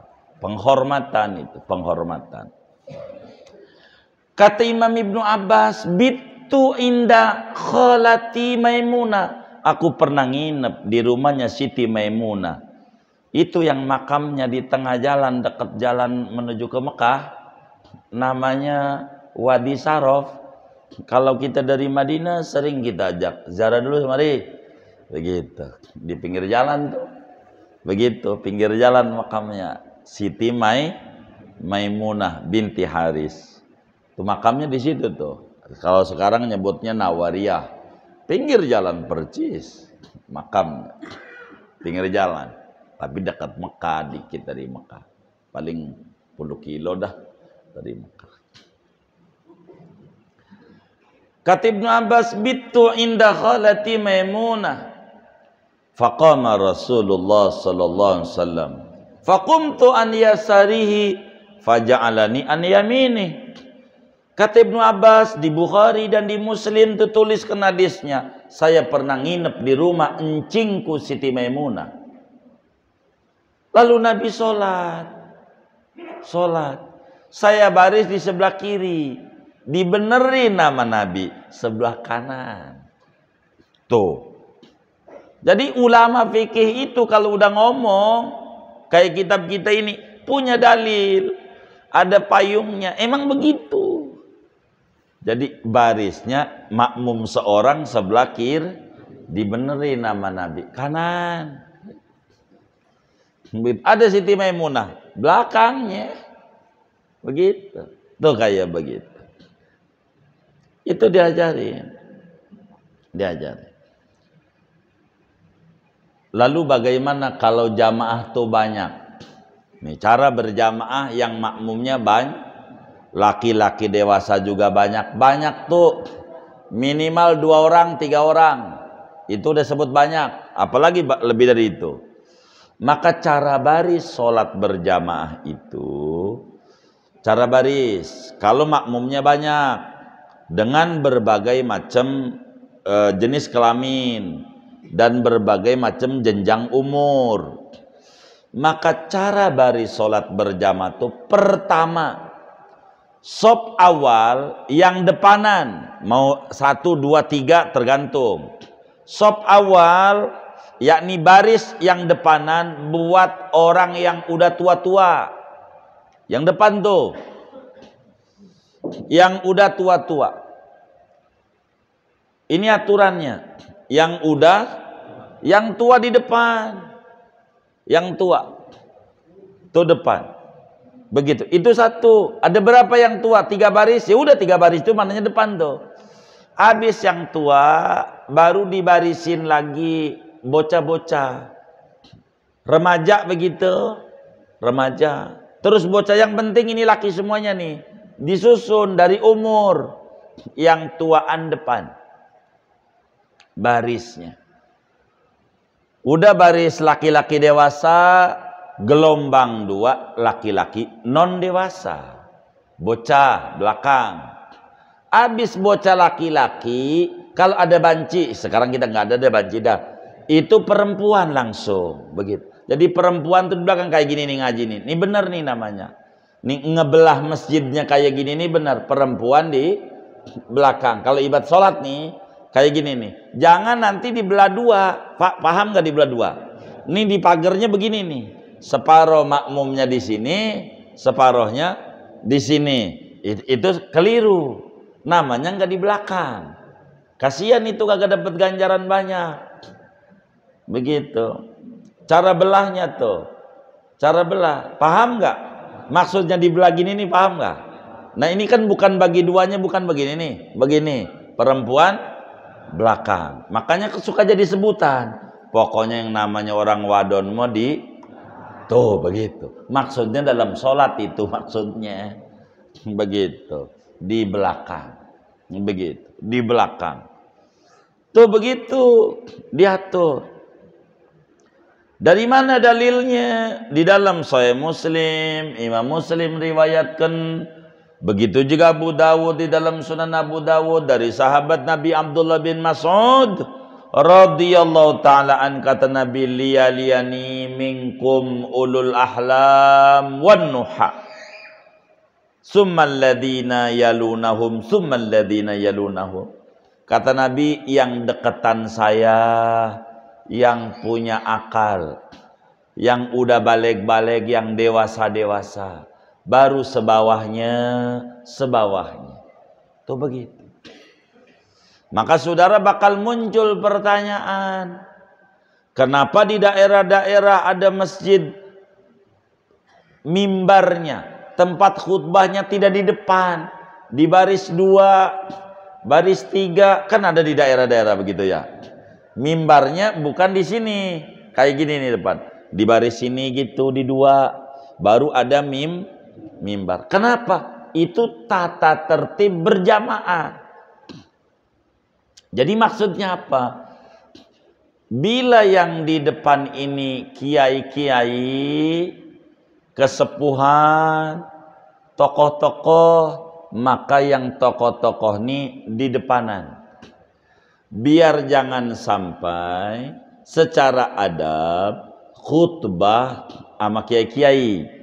penghormatan itu penghormatan Kata Imam Ibnu Abbas, "Bitu inda khalati Maimuna." Aku pernah nginep di rumahnya Siti Maimuna. Itu yang makamnya di tengah jalan dekat jalan menuju ke Mekah. Namanya Wadi Sarof. Kalau kita dari Madinah sering kita ajak. Zara dulu mari. Begitu. Di pinggir jalan tuh. Begitu pinggir jalan makamnya Siti Mai Maimunah binti Haris. Itu makamnya di situ tuh. Kalau sekarang nyebutnya Nawariyah. Pinggir jalan percis makam, Pinggir jalan. Tapi dekat Mekah dikit dari Mekah. Paling puluh kilo dah dari Mekah. Katibnu Abbas, bitu inda khalati maimunah. Faqama Rasulullah sallallahu alaihi wasallam. Faqumtu an yasarihi faja'alani an yamini kata Ibnu Abbas di Bukhari dan di Muslim tertulis ke kenadisnya saya pernah nginep di rumah encingku Siti Maimunah lalu Nabi sholat sholat saya baris di sebelah kiri dibenerin nama Nabi sebelah kanan tuh jadi ulama fikih itu kalau udah ngomong kayak kitab kita ini punya dalil ada payungnya. Emang begitu. Jadi barisnya makmum seorang sebelah kiri dibenerin nama Nabi. Kanan. Ada Siti Maimunah belakangnya. Begitu. Tuh kayak begitu. Itu diajarin. Diajarin. Lalu bagaimana kalau jamaah tuh banyak? Ini cara berjamaah yang makmumnya banyak, laki-laki dewasa juga banyak, banyak tuh minimal dua orang, tiga orang. Itu udah sebut banyak, apalagi lebih dari itu. Maka cara baris sholat berjamaah itu, cara baris, kalau makmumnya banyak, dengan berbagai macam e, jenis kelamin, dan berbagai macam jenjang umur. Maka cara bari sholat berjamaah itu pertama sop awal yang depanan mau satu dua tiga tergantung sop awal yakni baris yang depanan buat orang yang udah tua-tua yang depan tuh yang udah tua-tua ini aturannya yang udah yang tua di depan yang tua tuh depan begitu itu satu ada berapa yang tua tiga baris ya udah tiga baris itu mananya depan tuh habis yang tua baru dibarisin lagi bocah-bocah remaja begitu remaja terus bocah yang penting ini laki semuanya nih disusun dari umur yang tuaan depan barisnya Udah baris laki-laki dewasa, gelombang dua laki-laki non dewasa. Bocah belakang. Abis bocah laki-laki, kalau ada banci, sekarang kita nggak ada deh banci dah. Itu perempuan langsung begitu. Jadi perempuan tuh belakang kayak gini nih ngaji nih. Ini benar nih namanya. Nih ngebelah masjidnya kayak gini nih benar. Perempuan di belakang. Kalau ibadat sholat nih Kayak gini nih. Jangan nanti dibelah dua. Pak, paham nggak dibelah dua? Ini di pagernya begini nih. separoh makmumnya di sini, separohnya di sini. It, itu keliru. Namanya nggak di belakang. Kasihan itu kagak dapat ganjaran banyak. Begitu. Cara belahnya tuh. Cara belah. Paham nggak? Maksudnya dibelah gini nih paham nggak? Nah ini kan bukan bagi duanya, bukan begini nih. Begini. Perempuan belakang. Makanya suka jadi sebutan. Pokoknya yang namanya orang wadon mau di tuh begitu. Maksudnya dalam sholat itu maksudnya begitu di belakang begitu di belakang tuh begitu diatur dari mana dalilnya di dalam Sahih Muslim Imam Muslim riwayatkan Begitu juga Abu Dawud di dalam Sunan Abu Dawud dari sahabat Nabi Abdullah bin Mas'ud radhiyallahu taala an kata Nabi liyaliyani minkum ulul ahlam wan nuha summal ladina yalunahum summal ladina yalunahum kata Nabi yang deketan saya yang punya akal yang udah balik-balik yang dewasa-dewasa baru sebawahnya, sebawahnya. Tuh begitu. Maka saudara bakal muncul pertanyaan, kenapa di daerah-daerah ada masjid mimbarnya, tempat khutbahnya tidak di depan, di baris dua, baris tiga, kan ada di daerah-daerah begitu ya. Mimbarnya bukan di sini, kayak gini nih depan, di baris sini gitu di dua, baru ada mim mimbar. Kenapa? Itu tata tertib berjamaah. Jadi maksudnya apa? Bila yang di depan ini kiai-kiai, kesepuhan, tokoh-tokoh, maka yang tokoh-tokoh ini di depanan. Biar jangan sampai secara adab khutbah sama kiai-kiai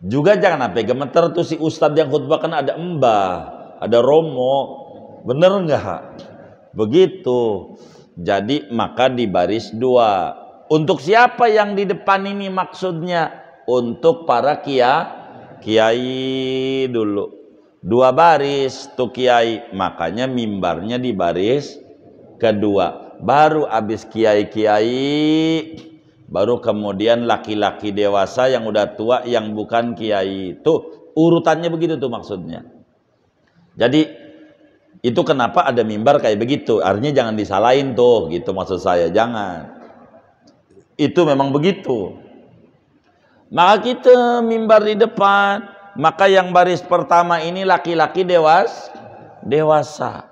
juga jangan sampai gemeter tuh si ustadz yang khutbah kan ada embah, ada romo. Bener nggak? Begitu. Jadi maka di baris dua. Untuk siapa yang di depan ini maksudnya? Untuk para kia, kiai dulu. Dua baris tuh kiai. Makanya mimbarnya di baris kedua. Baru abis kiai-kiai baru kemudian laki-laki dewasa yang udah tua yang bukan kiai itu urutannya begitu tuh maksudnya jadi itu kenapa ada mimbar kayak begitu artinya jangan disalahin tuh gitu maksud saya jangan itu memang begitu maka kita mimbar di depan maka yang baris pertama ini laki-laki dewas dewasa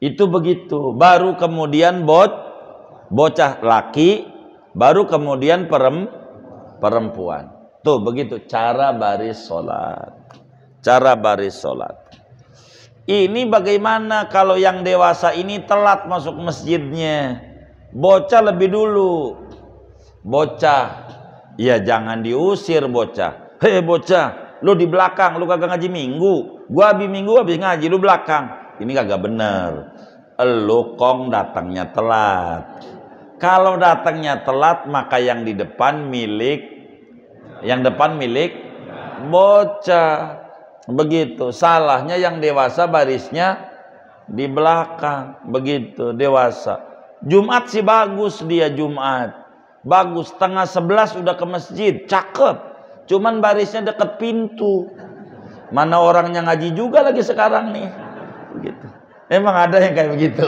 itu begitu baru kemudian bot bocah laki baru kemudian perempuan. Tuh begitu cara baris sholat. Cara baris sholat. Ini bagaimana kalau yang dewasa ini telat masuk masjidnya? Bocah lebih dulu. Bocah. Ya jangan diusir bocah. Hei bocah, lu di belakang, lu kagak ngaji minggu. Gua habis minggu habis ngaji, lu belakang. Ini kagak bener. Lu kong datangnya telat kalau datangnya telat maka yang di depan milik yang depan milik bocah. Begitu. Salahnya yang dewasa barisnya di belakang. Begitu dewasa. Jumat sih bagus dia Jumat. Bagus tengah sebelas udah ke masjid, cakep. Cuman barisnya deket pintu. Mana orangnya ngaji juga lagi sekarang nih. begitu Emang ada yang kayak begitu.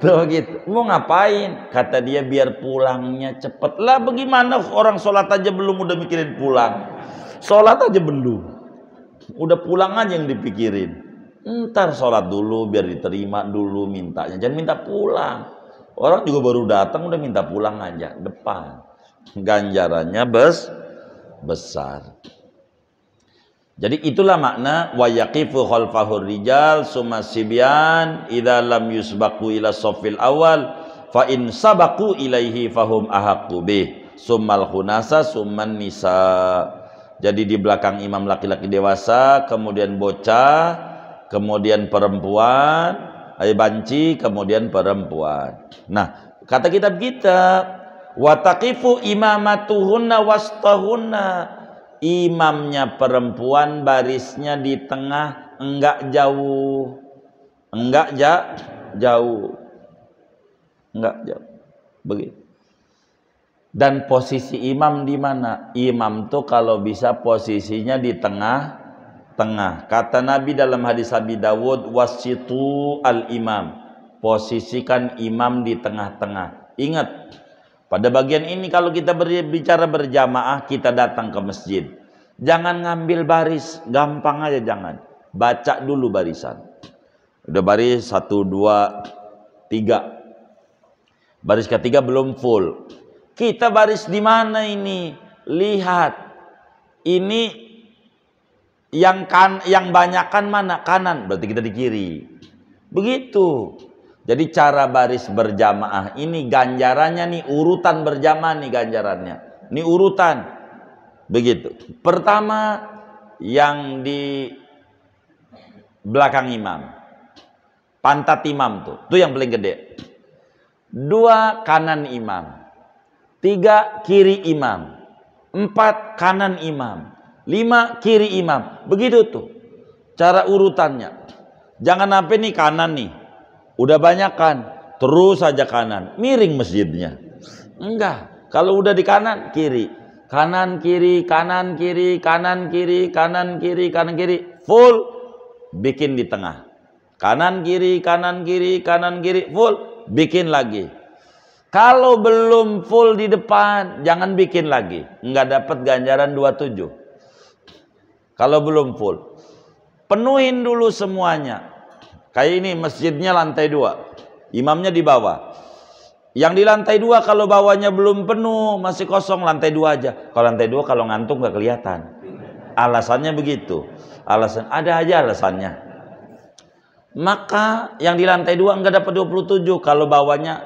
Tuh gitu. Mau ngapain? Kata dia biar pulangnya cepet. Lah bagaimana orang sholat aja belum udah mikirin pulang. Sholat aja belum. Udah pulang aja yang dipikirin. Ntar sholat dulu biar diterima dulu mintanya. Jangan minta pulang. Orang juga baru datang udah minta pulang aja. Depan. Ganjarannya bes besar. Jadi itulah makna wa yaqifu khalfahur rijal summa sibyan idza lam yusbaqu ila safil awal fa in sabaqu ilaihi fahum ahaqqu bih summal khunasa summan nisa. Jadi di belakang imam laki-laki dewasa, kemudian bocah, kemudian perempuan, ay eh, banci, kemudian perempuan. Nah, kata kitab kita, watakifu imamatuhunna wastahunna imamnya perempuan barisnya di tengah enggak jauh enggak ja, jauh enggak jauh begitu dan posisi imam di mana imam tuh kalau bisa posisinya di tengah tengah kata Nabi dalam hadis Abi Dawud wasitu al imam posisikan imam di tengah-tengah ingat pada bagian ini kalau kita berbicara berjamaah kita datang ke masjid. Jangan ngambil baris, gampang aja jangan. Baca dulu barisan. Udah baris satu, dua, tiga. Baris ketiga belum full. Kita baris di mana ini? Lihat. Ini yang kan yang banyakkan mana? Kanan. Berarti kita di kiri. Begitu. Jadi cara baris berjamaah ini ganjarannya nih urutan berjamaah nih ganjarannya. Ini urutan. Begitu. Pertama yang di belakang imam. Pantat imam tuh. Itu yang paling gede. Dua kanan imam. Tiga kiri imam. Empat kanan imam. Lima kiri imam. Begitu tuh. Cara urutannya. Jangan sampai nih kanan nih Udah banyak kan? Terus saja kanan. Miring masjidnya. Enggak. Kalau udah di kanan, kiri. Kanan, kiri, kanan, kiri, kanan, kiri, kanan, kiri, kanan, kiri. Full. Bikin di tengah. Kanan, kiri, kanan, kiri, kanan, kiri. Full. Bikin lagi. Kalau belum full di depan, jangan bikin lagi. Enggak dapat ganjaran 27. Kalau belum full. Penuhin dulu semuanya Kayak ini masjidnya lantai dua. Imamnya di bawah. Yang di lantai dua kalau bawahnya belum penuh masih kosong lantai dua aja. Kalau lantai dua kalau ngantuk nggak kelihatan. Alasannya begitu. Alasan ada aja alasannya. Maka yang di lantai dua nggak dapat 27 kalau bawahnya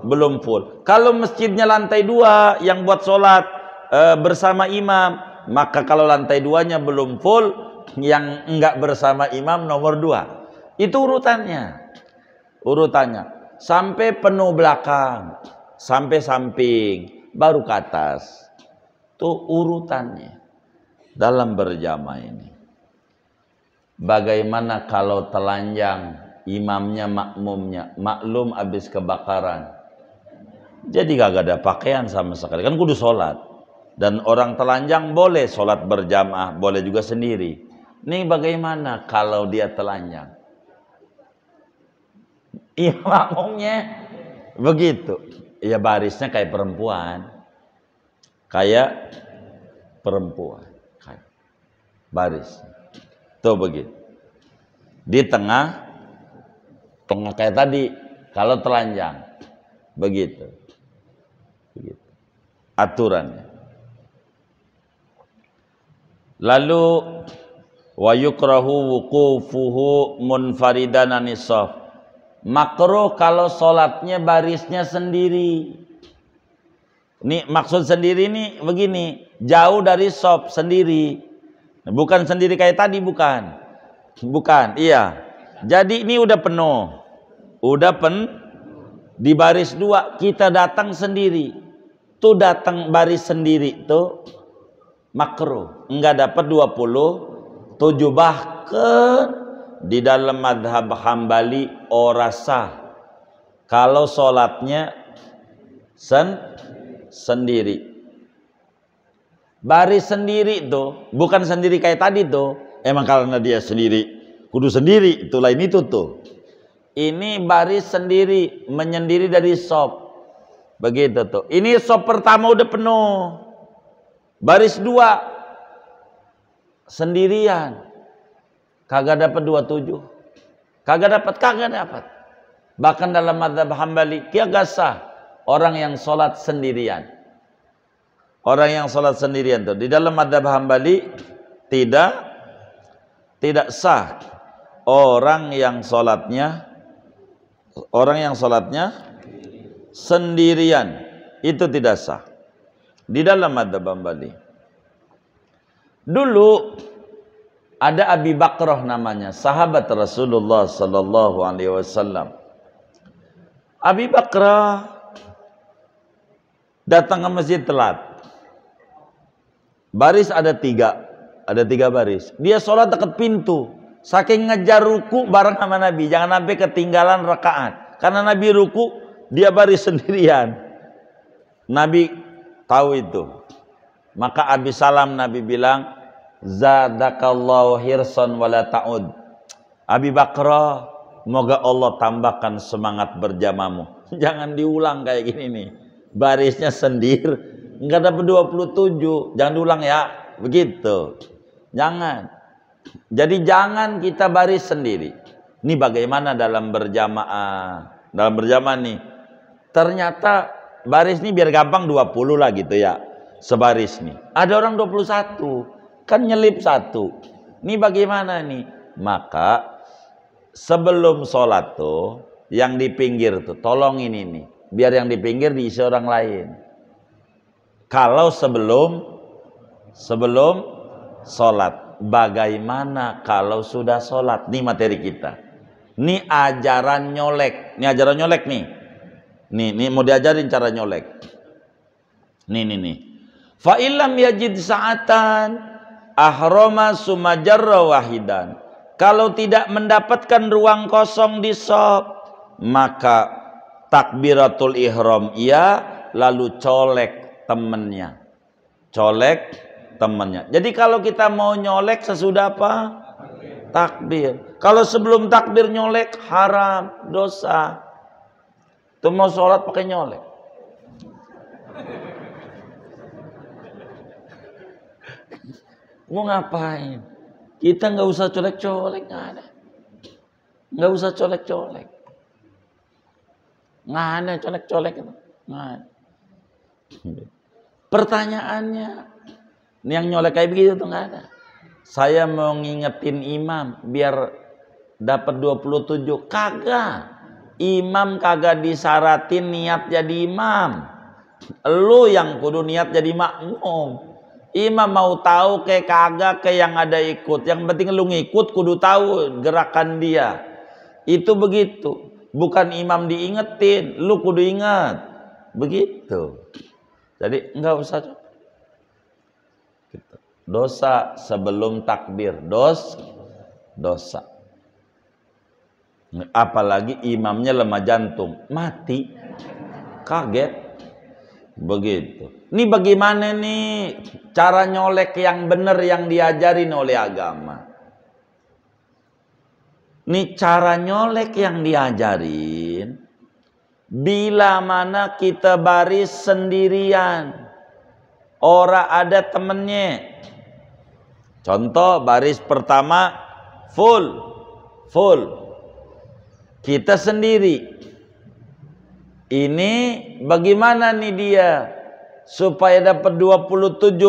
belum full. Kalau masjidnya lantai dua yang buat sholat e, bersama imam, maka kalau lantai duanya belum full, yang nggak bersama imam nomor dua. Itu urutannya. Urutannya. Sampai penuh belakang. Sampai samping. Baru ke atas. Itu urutannya. Dalam berjamaah ini. Bagaimana kalau telanjang imamnya makmumnya maklum habis kebakaran jadi gak ada pakaian sama sekali kan kudu sholat dan orang telanjang boleh sholat berjamaah boleh juga sendiri ini bagaimana kalau dia telanjang Iya makmumnya begitu. Iya barisnya kayak perempuan. Kayak perempuan. Kayak baris. Tuh begitu. Di tengah tengah kayak tadi kalau telanjang. Begitu. Begitu. Aturannya. Lalu wa yukrahu wuqufuhu munfaridan anisaf makruh kalau sholatnya barisnya sendiri. Ini maksud sendiri ini begini, jauh dari sob sendiri. Bukan sendiri kayak tadi, bukan. Bukan, iya. Jadi ini udah penuh. Udah pen, di baris dua, kita datang sendiri. Tuh datang baris sendiri tuh makruh. Enggak dapat 20, tujuh bahkan di dalam madhab hambali orasa kalau sholatnya sen sendiri baris sendiri tuh bukan sendiri kayak tadi tuh emang karena dia sendiri kudu sendiri itu lain itu tuh ini baris sendiri menyendiri dari sop begitu tuh ini sop pertama udah penuh baris dua sendirian Kagak dapat 27. Kagak dapat, kagak dapat. Bahkan dalam madhab hambali, kagak sah orang yang sholat sendirian. Orang yang sholat sendirian tuh di dalam madhab hambali tidak tidak sah orang yang sholatnya orang yang sholatnya sendirian itu tidak sah di dalam madhab hambali. Dulu ada Abi Bakrah namanya, sahabat Rasulullah sallallahu alaihi wasallam. Abi Bakrah datang ke masjid telat. Baris ada tiga, ada tiga baris. Dia sholat dekat pintu, saking ngejar ruku bareng sama Nabi, jangan sampai ketinggalan rakaat, Karena Nabi ruku, dia baris sendirian. Nabi tahu itu. Maka Abi salam Nabi bilang, zadakallahu hirson wala ta'ud. Abi Bakra, moga Allah tambahkan semangat berjamamu. Jangan diulang kayak gini nih. Barisnya sendir, nggak dapat 27. Jangan diulang ya. Begitu. Jangan. Jadi jangan kita baris sendiri. Ini bagaimana dalam berjamaah. Dalam berjamaah nih. Ternyata baris nih biar gampang 20 lah gitu ya. Sebaris nih. Ada orang 21 kan nyelip satu ini bagaimana nih maka sebelum sholat tuh yang di pinggir tuh tolong ini nih biar yang di pinggir diisi orang lain kalau sebelum sebelum sholat bagaimana kalau sudah sholat nih materi kita nih ajaran nyolek nih ajaran nyolek nih nih nih mau diajarin cara nyolek nih nih nih fa'ilam yajid saatan ahroma sumajarra wahidan. Kalau tidak mendapatkan ruang kosong di sob, maka takbiratul ihram ia lalu colek temennya. Colek temennya. Jadi kalau kita mau nyolek sesudah apa? Takbir. Kalau sebelum takbir nyolek haram, dosa. Itu mau sholat pakai nyolek. Mau ngapain? Kita nggak usah colek-colek, nggak ada. Nggak usah colek-colek. Nggak ada colek-colek itu. Nggak ada. Pertanyaannya, yang nyolek kayak begitu tuh nggak ada. Saya mau ngingetin imam biar dapat 27. Kagak. Imam kagak disaratin niat jadi imam. Lu yang kudu niat jadi makmum. Imam mau tahu ke kagak ke yang ada ikut. Yang penting lu ngikut kudu tahu gerakan dia. Itu begitu. Bukan imam diingetin, lu kudu ingat. Begitu. Jadi enggak usah gitu. dosa sebelum takbir dos dosa apalagi imamnya lemah jantung mati kaget begitu ini bagaimana nih cara nyolek yang benar yang diajarin oleh agama? Ini cara nyolek yang diajarin bila mana kita baris sendirian. Ora ada temennya. Contoh baris pertama full, full. Kita sendiri. Ini bagaimana nih dia? supaya dapat 27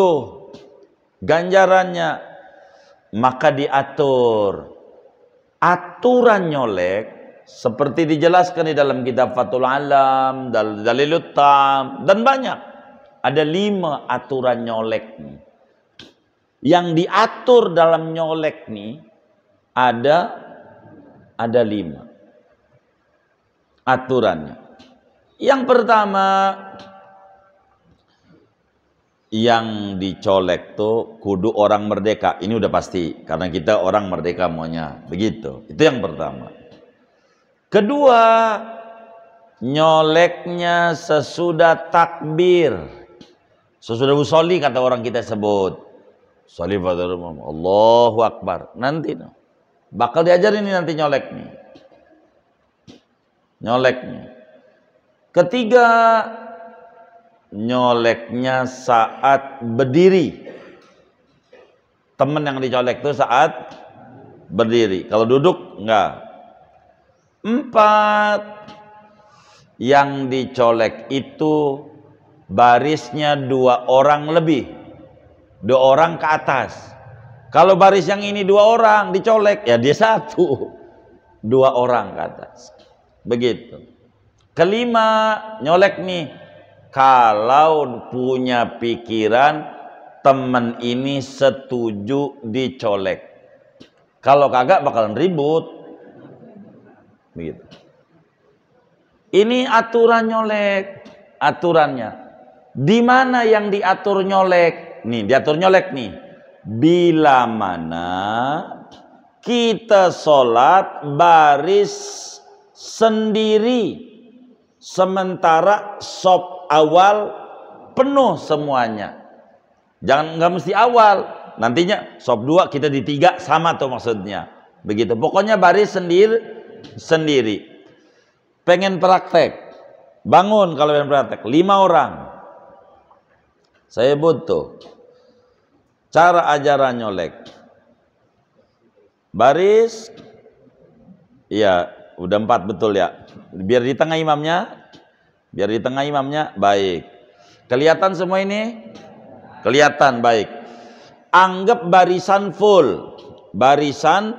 ganjarannya maka diatur aturan nyolek seperti dijelaskan di dalam kitab Fatul Alam, Dal Dalilut Tam, dan banyak. Ada lima aturan nyolek nih. Yang diatur dalam nyolek nih ada ada lima aturannya. Yang pertama yang dicolek tuh kudu orang merdeka. Ini udah pasti karena kita orang merdeka maunya. Begitu. Itu yang pertama. Kedua, nyoleknya sesudah takbir. Sesudah usoli kata orang kita sebut. Soli Allahu Akbar. Nanti no. Bakal diajar ini nanti nyolek nih. Nyolek nih. Ketiga, nyoleknya saat berdiri. Temen yang dicolek itu saat berdiri. Kalau duduk enggak. Empat. Yang dicolek itu barisnya dua orang lebih. Dua orang ke atas. Kalau baris yang ini dua orang dicolek, ya dia satu. Dua orang ke atas. Begitu. Kelima, nyolek nih kalau punya pikiran teman ini setuju dicolek. Kalau kagak bakalan ribut. Begitu. Ini aturan nyolek, aturannya. Di mana yang diatur nyolek? Nih, diatur nyolek nih. Bila mana kita sholat baris sendiri sementara sop awal penuh semuanya. Jangan nggak mesti awal. Nantinya sob dua kita di tiga sama tuh maksudnya. Begitu. Pokoknya baris sendiri sendiri. Pengen praktek. Bangun kalau pengen praktek. Lima orang. Saya butuh. Cara ajaran nyolek. Baris. Iya, udah empat betul ya. Biar di tengah imamnya Biar di tengah imamnya baik. Kelihatan semua ini? Kelihatan baik. Anggap barisan full. Barisan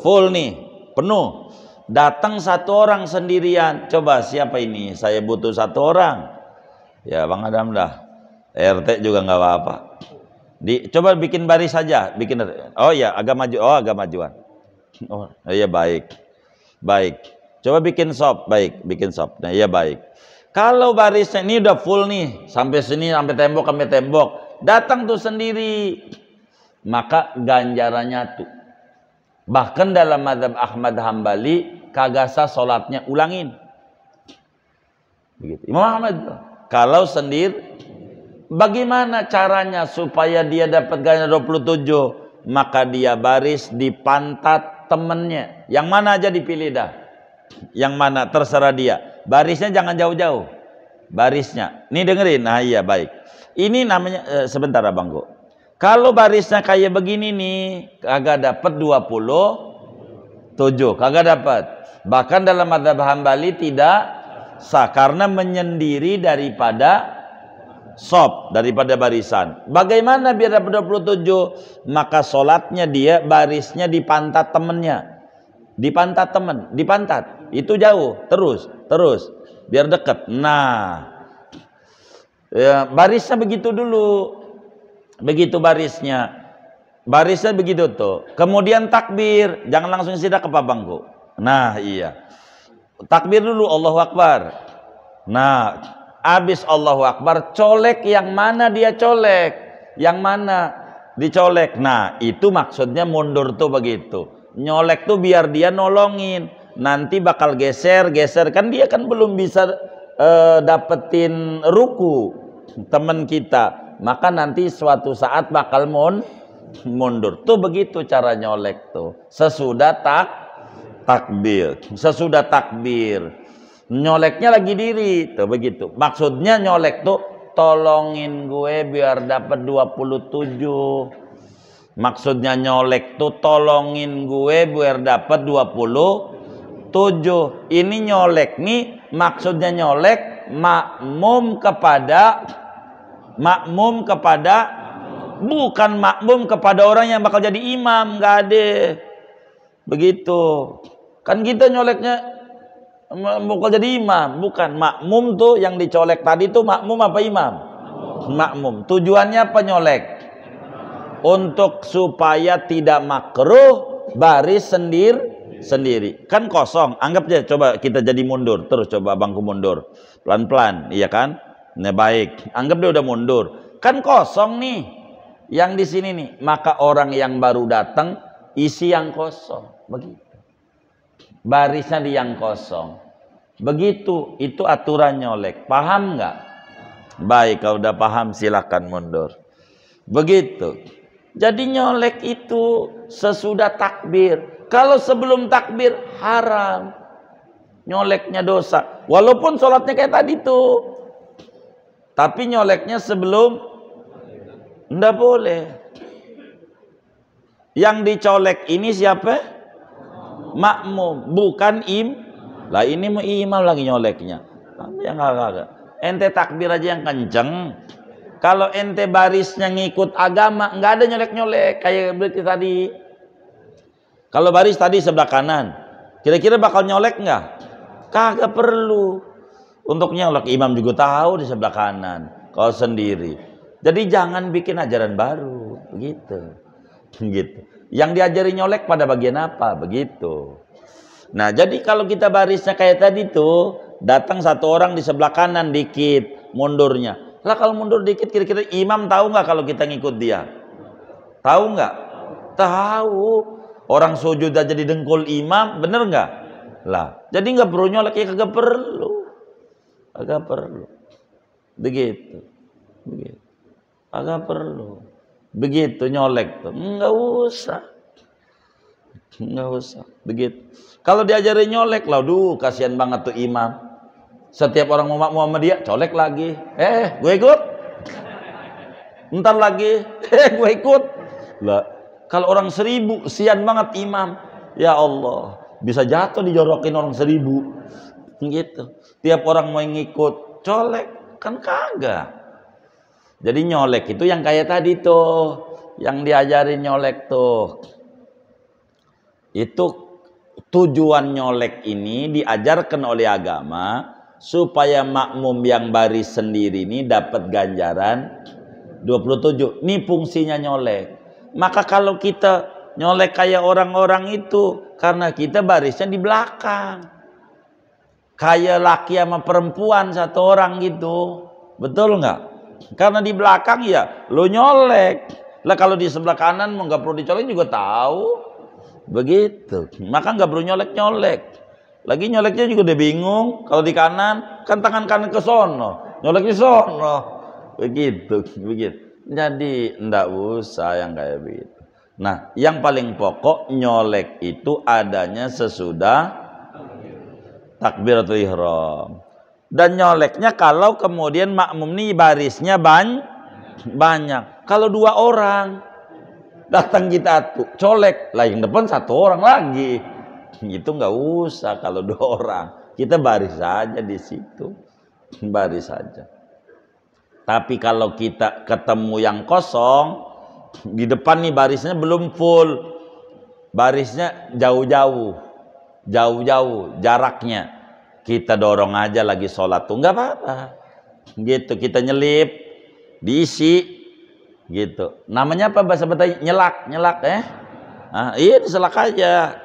full nih, penuh. Datang satu orang sendirian. Coba siapa ini? Saya butuh satu orang. Ya Bang Adam dah. RT juga nggak apa-apa. Di, coba bikin baris saja, bikin. Oh ya, agak maju. Oh, agak majuan. Oh, iya baik. Baik. Coba bikin sop, baik, bikin sop. Nah, iya baik. Kalau barisnya ini udah full nih, sampai sini, sampai tembok, sampai tembok, datang tuh sendiri, maka ganjarannya tuh. Bahkan dalam madhab Ahmad Hambali, kagasa solatnya ulangin. Begitu. Imam Ahmad, kalau sendiri, bagaimana caranya supaya dia dapat ganjaran 27? Maka dia baris di pantat temennya. Yang mana aja dipilih dah. Yang mana terserah dia Barisnya jangan jauh-jauh. Barisnya. Ini dengerin. Nah iya baik. Ini namanya eh, sebentar Abang Go. Kalau barisnya kayak begini nih, kagak dapat 7 kagak dapat. Bahkan dalam madhab Hambali tidak sah karena menyendiri daripada sob daripada barisan. Bagaimana biar dapat 27? Maka solatnya dia barisnya di pantat temennya. Di pantat temen, di pantat. Itu jauh, terus terus biar dekat. Nah, ya, barisnya begitu dulu, begitu barisnya, barisnya begitu tuh. Kemudian takbir, jangan langsung sidak ke pabangku. Nah, iya. Takbir dulu Allahu Akbar. Nah, abis Allahu Akbar colek yang mana dia colek? Yang mana dicolek? Nah, itu maksudnya mundur tuh begitu. Nyolek tuh biar dia nolongin nanti bakal geser geser kan dia kan belum bisa e, dapetin ruku teman kita maka nanti suatu saat bakal mon mundur tuh begitu cara nyolek tuh sesudah tak takbir sesudah takbir nyoleknya lagi diri tuh begitu maksudnya nyolek tuh tolongin gue biar dapat 27 Maksudnya nyolek tuh tolongin gue biar dapat 20 tujuh ini nyolek nih maksudnya nyolek makmum kepada makmum kepada bukan makmum kepada orang yang bakal jadi imam nggak ada begitu kan kita nyoleknya bakal jadi imam bukan makmum tuh yang dicolek tadi tuh makmum apa imam makmum, tujuannya apa nyolek untuk supaya tidak makruh baris sendiri sendiri. Kan kosong, anggap aja coba kita jadi mundur, terus coba bangku mundur. Pelan-pelan, iya kan? Nah, baik. Anggap dia udah mundur. Kan kosong nih yang di sini nih. Maka orang yang baru datang isi yang kosong. Begitu. Barisnya di yang kosong. Begitu, itu aturan nyolek. Paham nggak? Baik, kalau udah paham silahkan mundur. Begitu. Jadi nyolek itu sesudah takbir kalau sebelum takbir haram. Nyoleknya dosa. Walaupun sholatnya kayak tadi tuh. Tapi nyoleknya sebelum. ndak boleh. Yang dicolek ini siapa? Makmum. Bukan im. Lah ini mau imam lagi nyoleknya. Yang enggak, Ente takbir aja yang kenceng. Kalau ente barisnya ngikut agama, nggak ada nyolek-nyolek kayak berarti tadi. Kalau baris tadi sebelah kanan, kira-kira bakal nyolek nggak? Kagak perlu. Untuk nyolek imam juga tahu di sebelah kanan. Kalau sendiri. Jadi jangan bikin ajaran baru, begitu. Gitu. Yang diajari nyolek pada bagian apa, begitu. Nah, jadi kalau kita barisnya kayak tadi tuh, datang satu orang di sebelah kanan dikit, mundurnya. Lah kalau mundur dikit kira-kira imam tahu nggak kalau kita ngikut dia? Tahu nggak? Tahu. Orang sujud aja jadi dengkul imam, bener nggak? Lah, jadi nggak perlu nyolek ya kagak perlu, agak perlu. Begitu, begitu. Kagak perlu. Begitu nyolek tuh, nggak usah, nggak usah. Begitu. Kalau diajari nyolek, lah, duh, kasihan banget tuh imam. Setiap orang mau dia colek lagi. Eh, gue ikut. Ntar lagi, eh, gue ikut. Lah, kalau orang seribu, sian banget imam. Ya Allah, bisa jatuh dijorokin orang seribu. Gitu. Tiap orang mau ngikut, colek. Kan kagak. Jadi nyolek itu yang kayak tadi tuh. Yang diajarin nyolek tuh. Itu tujuan nyolek ini diajarkan oleh agama supaya makmum yang baris sendiri ini dapat ganjaran 27. Ini fungsinya nyolek. Maka kalau kita nyolek kayak orang-orang itu karena kita barisnya di belakang. Kayak laki sama perempuan satu orang gitu. Betul nggak? Karena di belakang ya lo nyolek. Lah kalau di sebelah kanan mau nggak perlu dicolek juga tahu. Begitu. Maka nggak perlu nyolek-nyolek. Lagi nyoleknya juga udah bingung. Kalau di kanan kan tangan kanan ke sono, nyolek di sono. Begitu, begitu. Jadi ndak usah yang kayak begitu. Nah, yang paling pokok nyolek itu adanya sesudah takbiratul ihram. Dan nyoleknya kalau kemudian makmum nih barisnya ban banyak. Kalau dua orang datang kita tuh colek, lah yang depan satu orang lagi. Itu nggak usah kalau dua orang. Kita baris saja di situ. Baris saja. Tapi kalau kita ketemu yang kosong, di depan nih barisnya belum full. Barisnya jauh-jauh. Jauh-jauh jaraknya. Kita dorong aja lagi sholat tuh nggak apa-apa. Gitu kita nyelip, diisi gitu. Namanya apa bahasa Betawi? Nyelak, nyelak eh. Ah, iya diselak aja.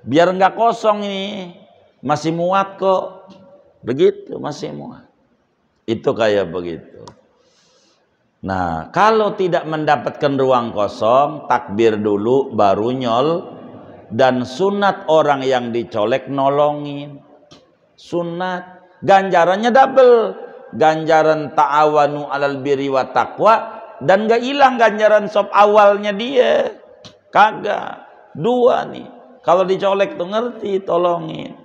Biar nggak kosong ini. Masih muat kok. Begitu masih muat. Itu kayak begitu. Nah, kalau tidak mendapatkan ruang kosong, takbir dulu baru nyol dan sunat orang yang dicolek nolongin. Sunat ganjarannya double. Ganjaran ta'awanu alal birri wa taqwa dan gak hilang ganjaran sop awalnya dia. Kagak. Dua nih. Kalau dicolek tuh ngerti, tolongin.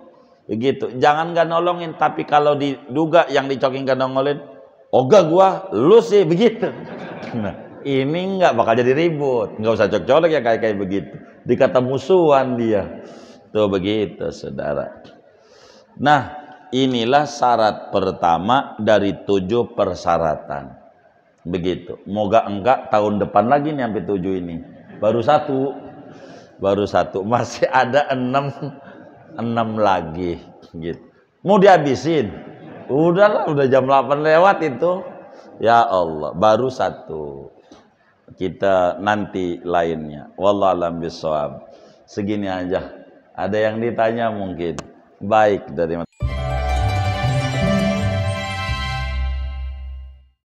Begitu. Jangan gak nolongin, tapi kalau diduga yang dicoking gak nolongin, oga gua, lu sih begitu. Nah, ini nggak bakal jadi ribut, nggak usah cok cocok ya kayak kayak begitu. Dikata musuhan dia. Tuh begitu, saudara. Nah, inilah syarat pertama dari tujuh persyaratan. Begitu. Moga enggak tahun depan lagi nih sampai tujuh ini. Baru satu, baru satu. Masih ada enam enam lagi gitu mau dihabisin udahlah udah jam 8 lewat itu ya Allah baru satu kita nanti lainnya wallah alam bisawab segini aja ada yang ditanya mungkin baik dari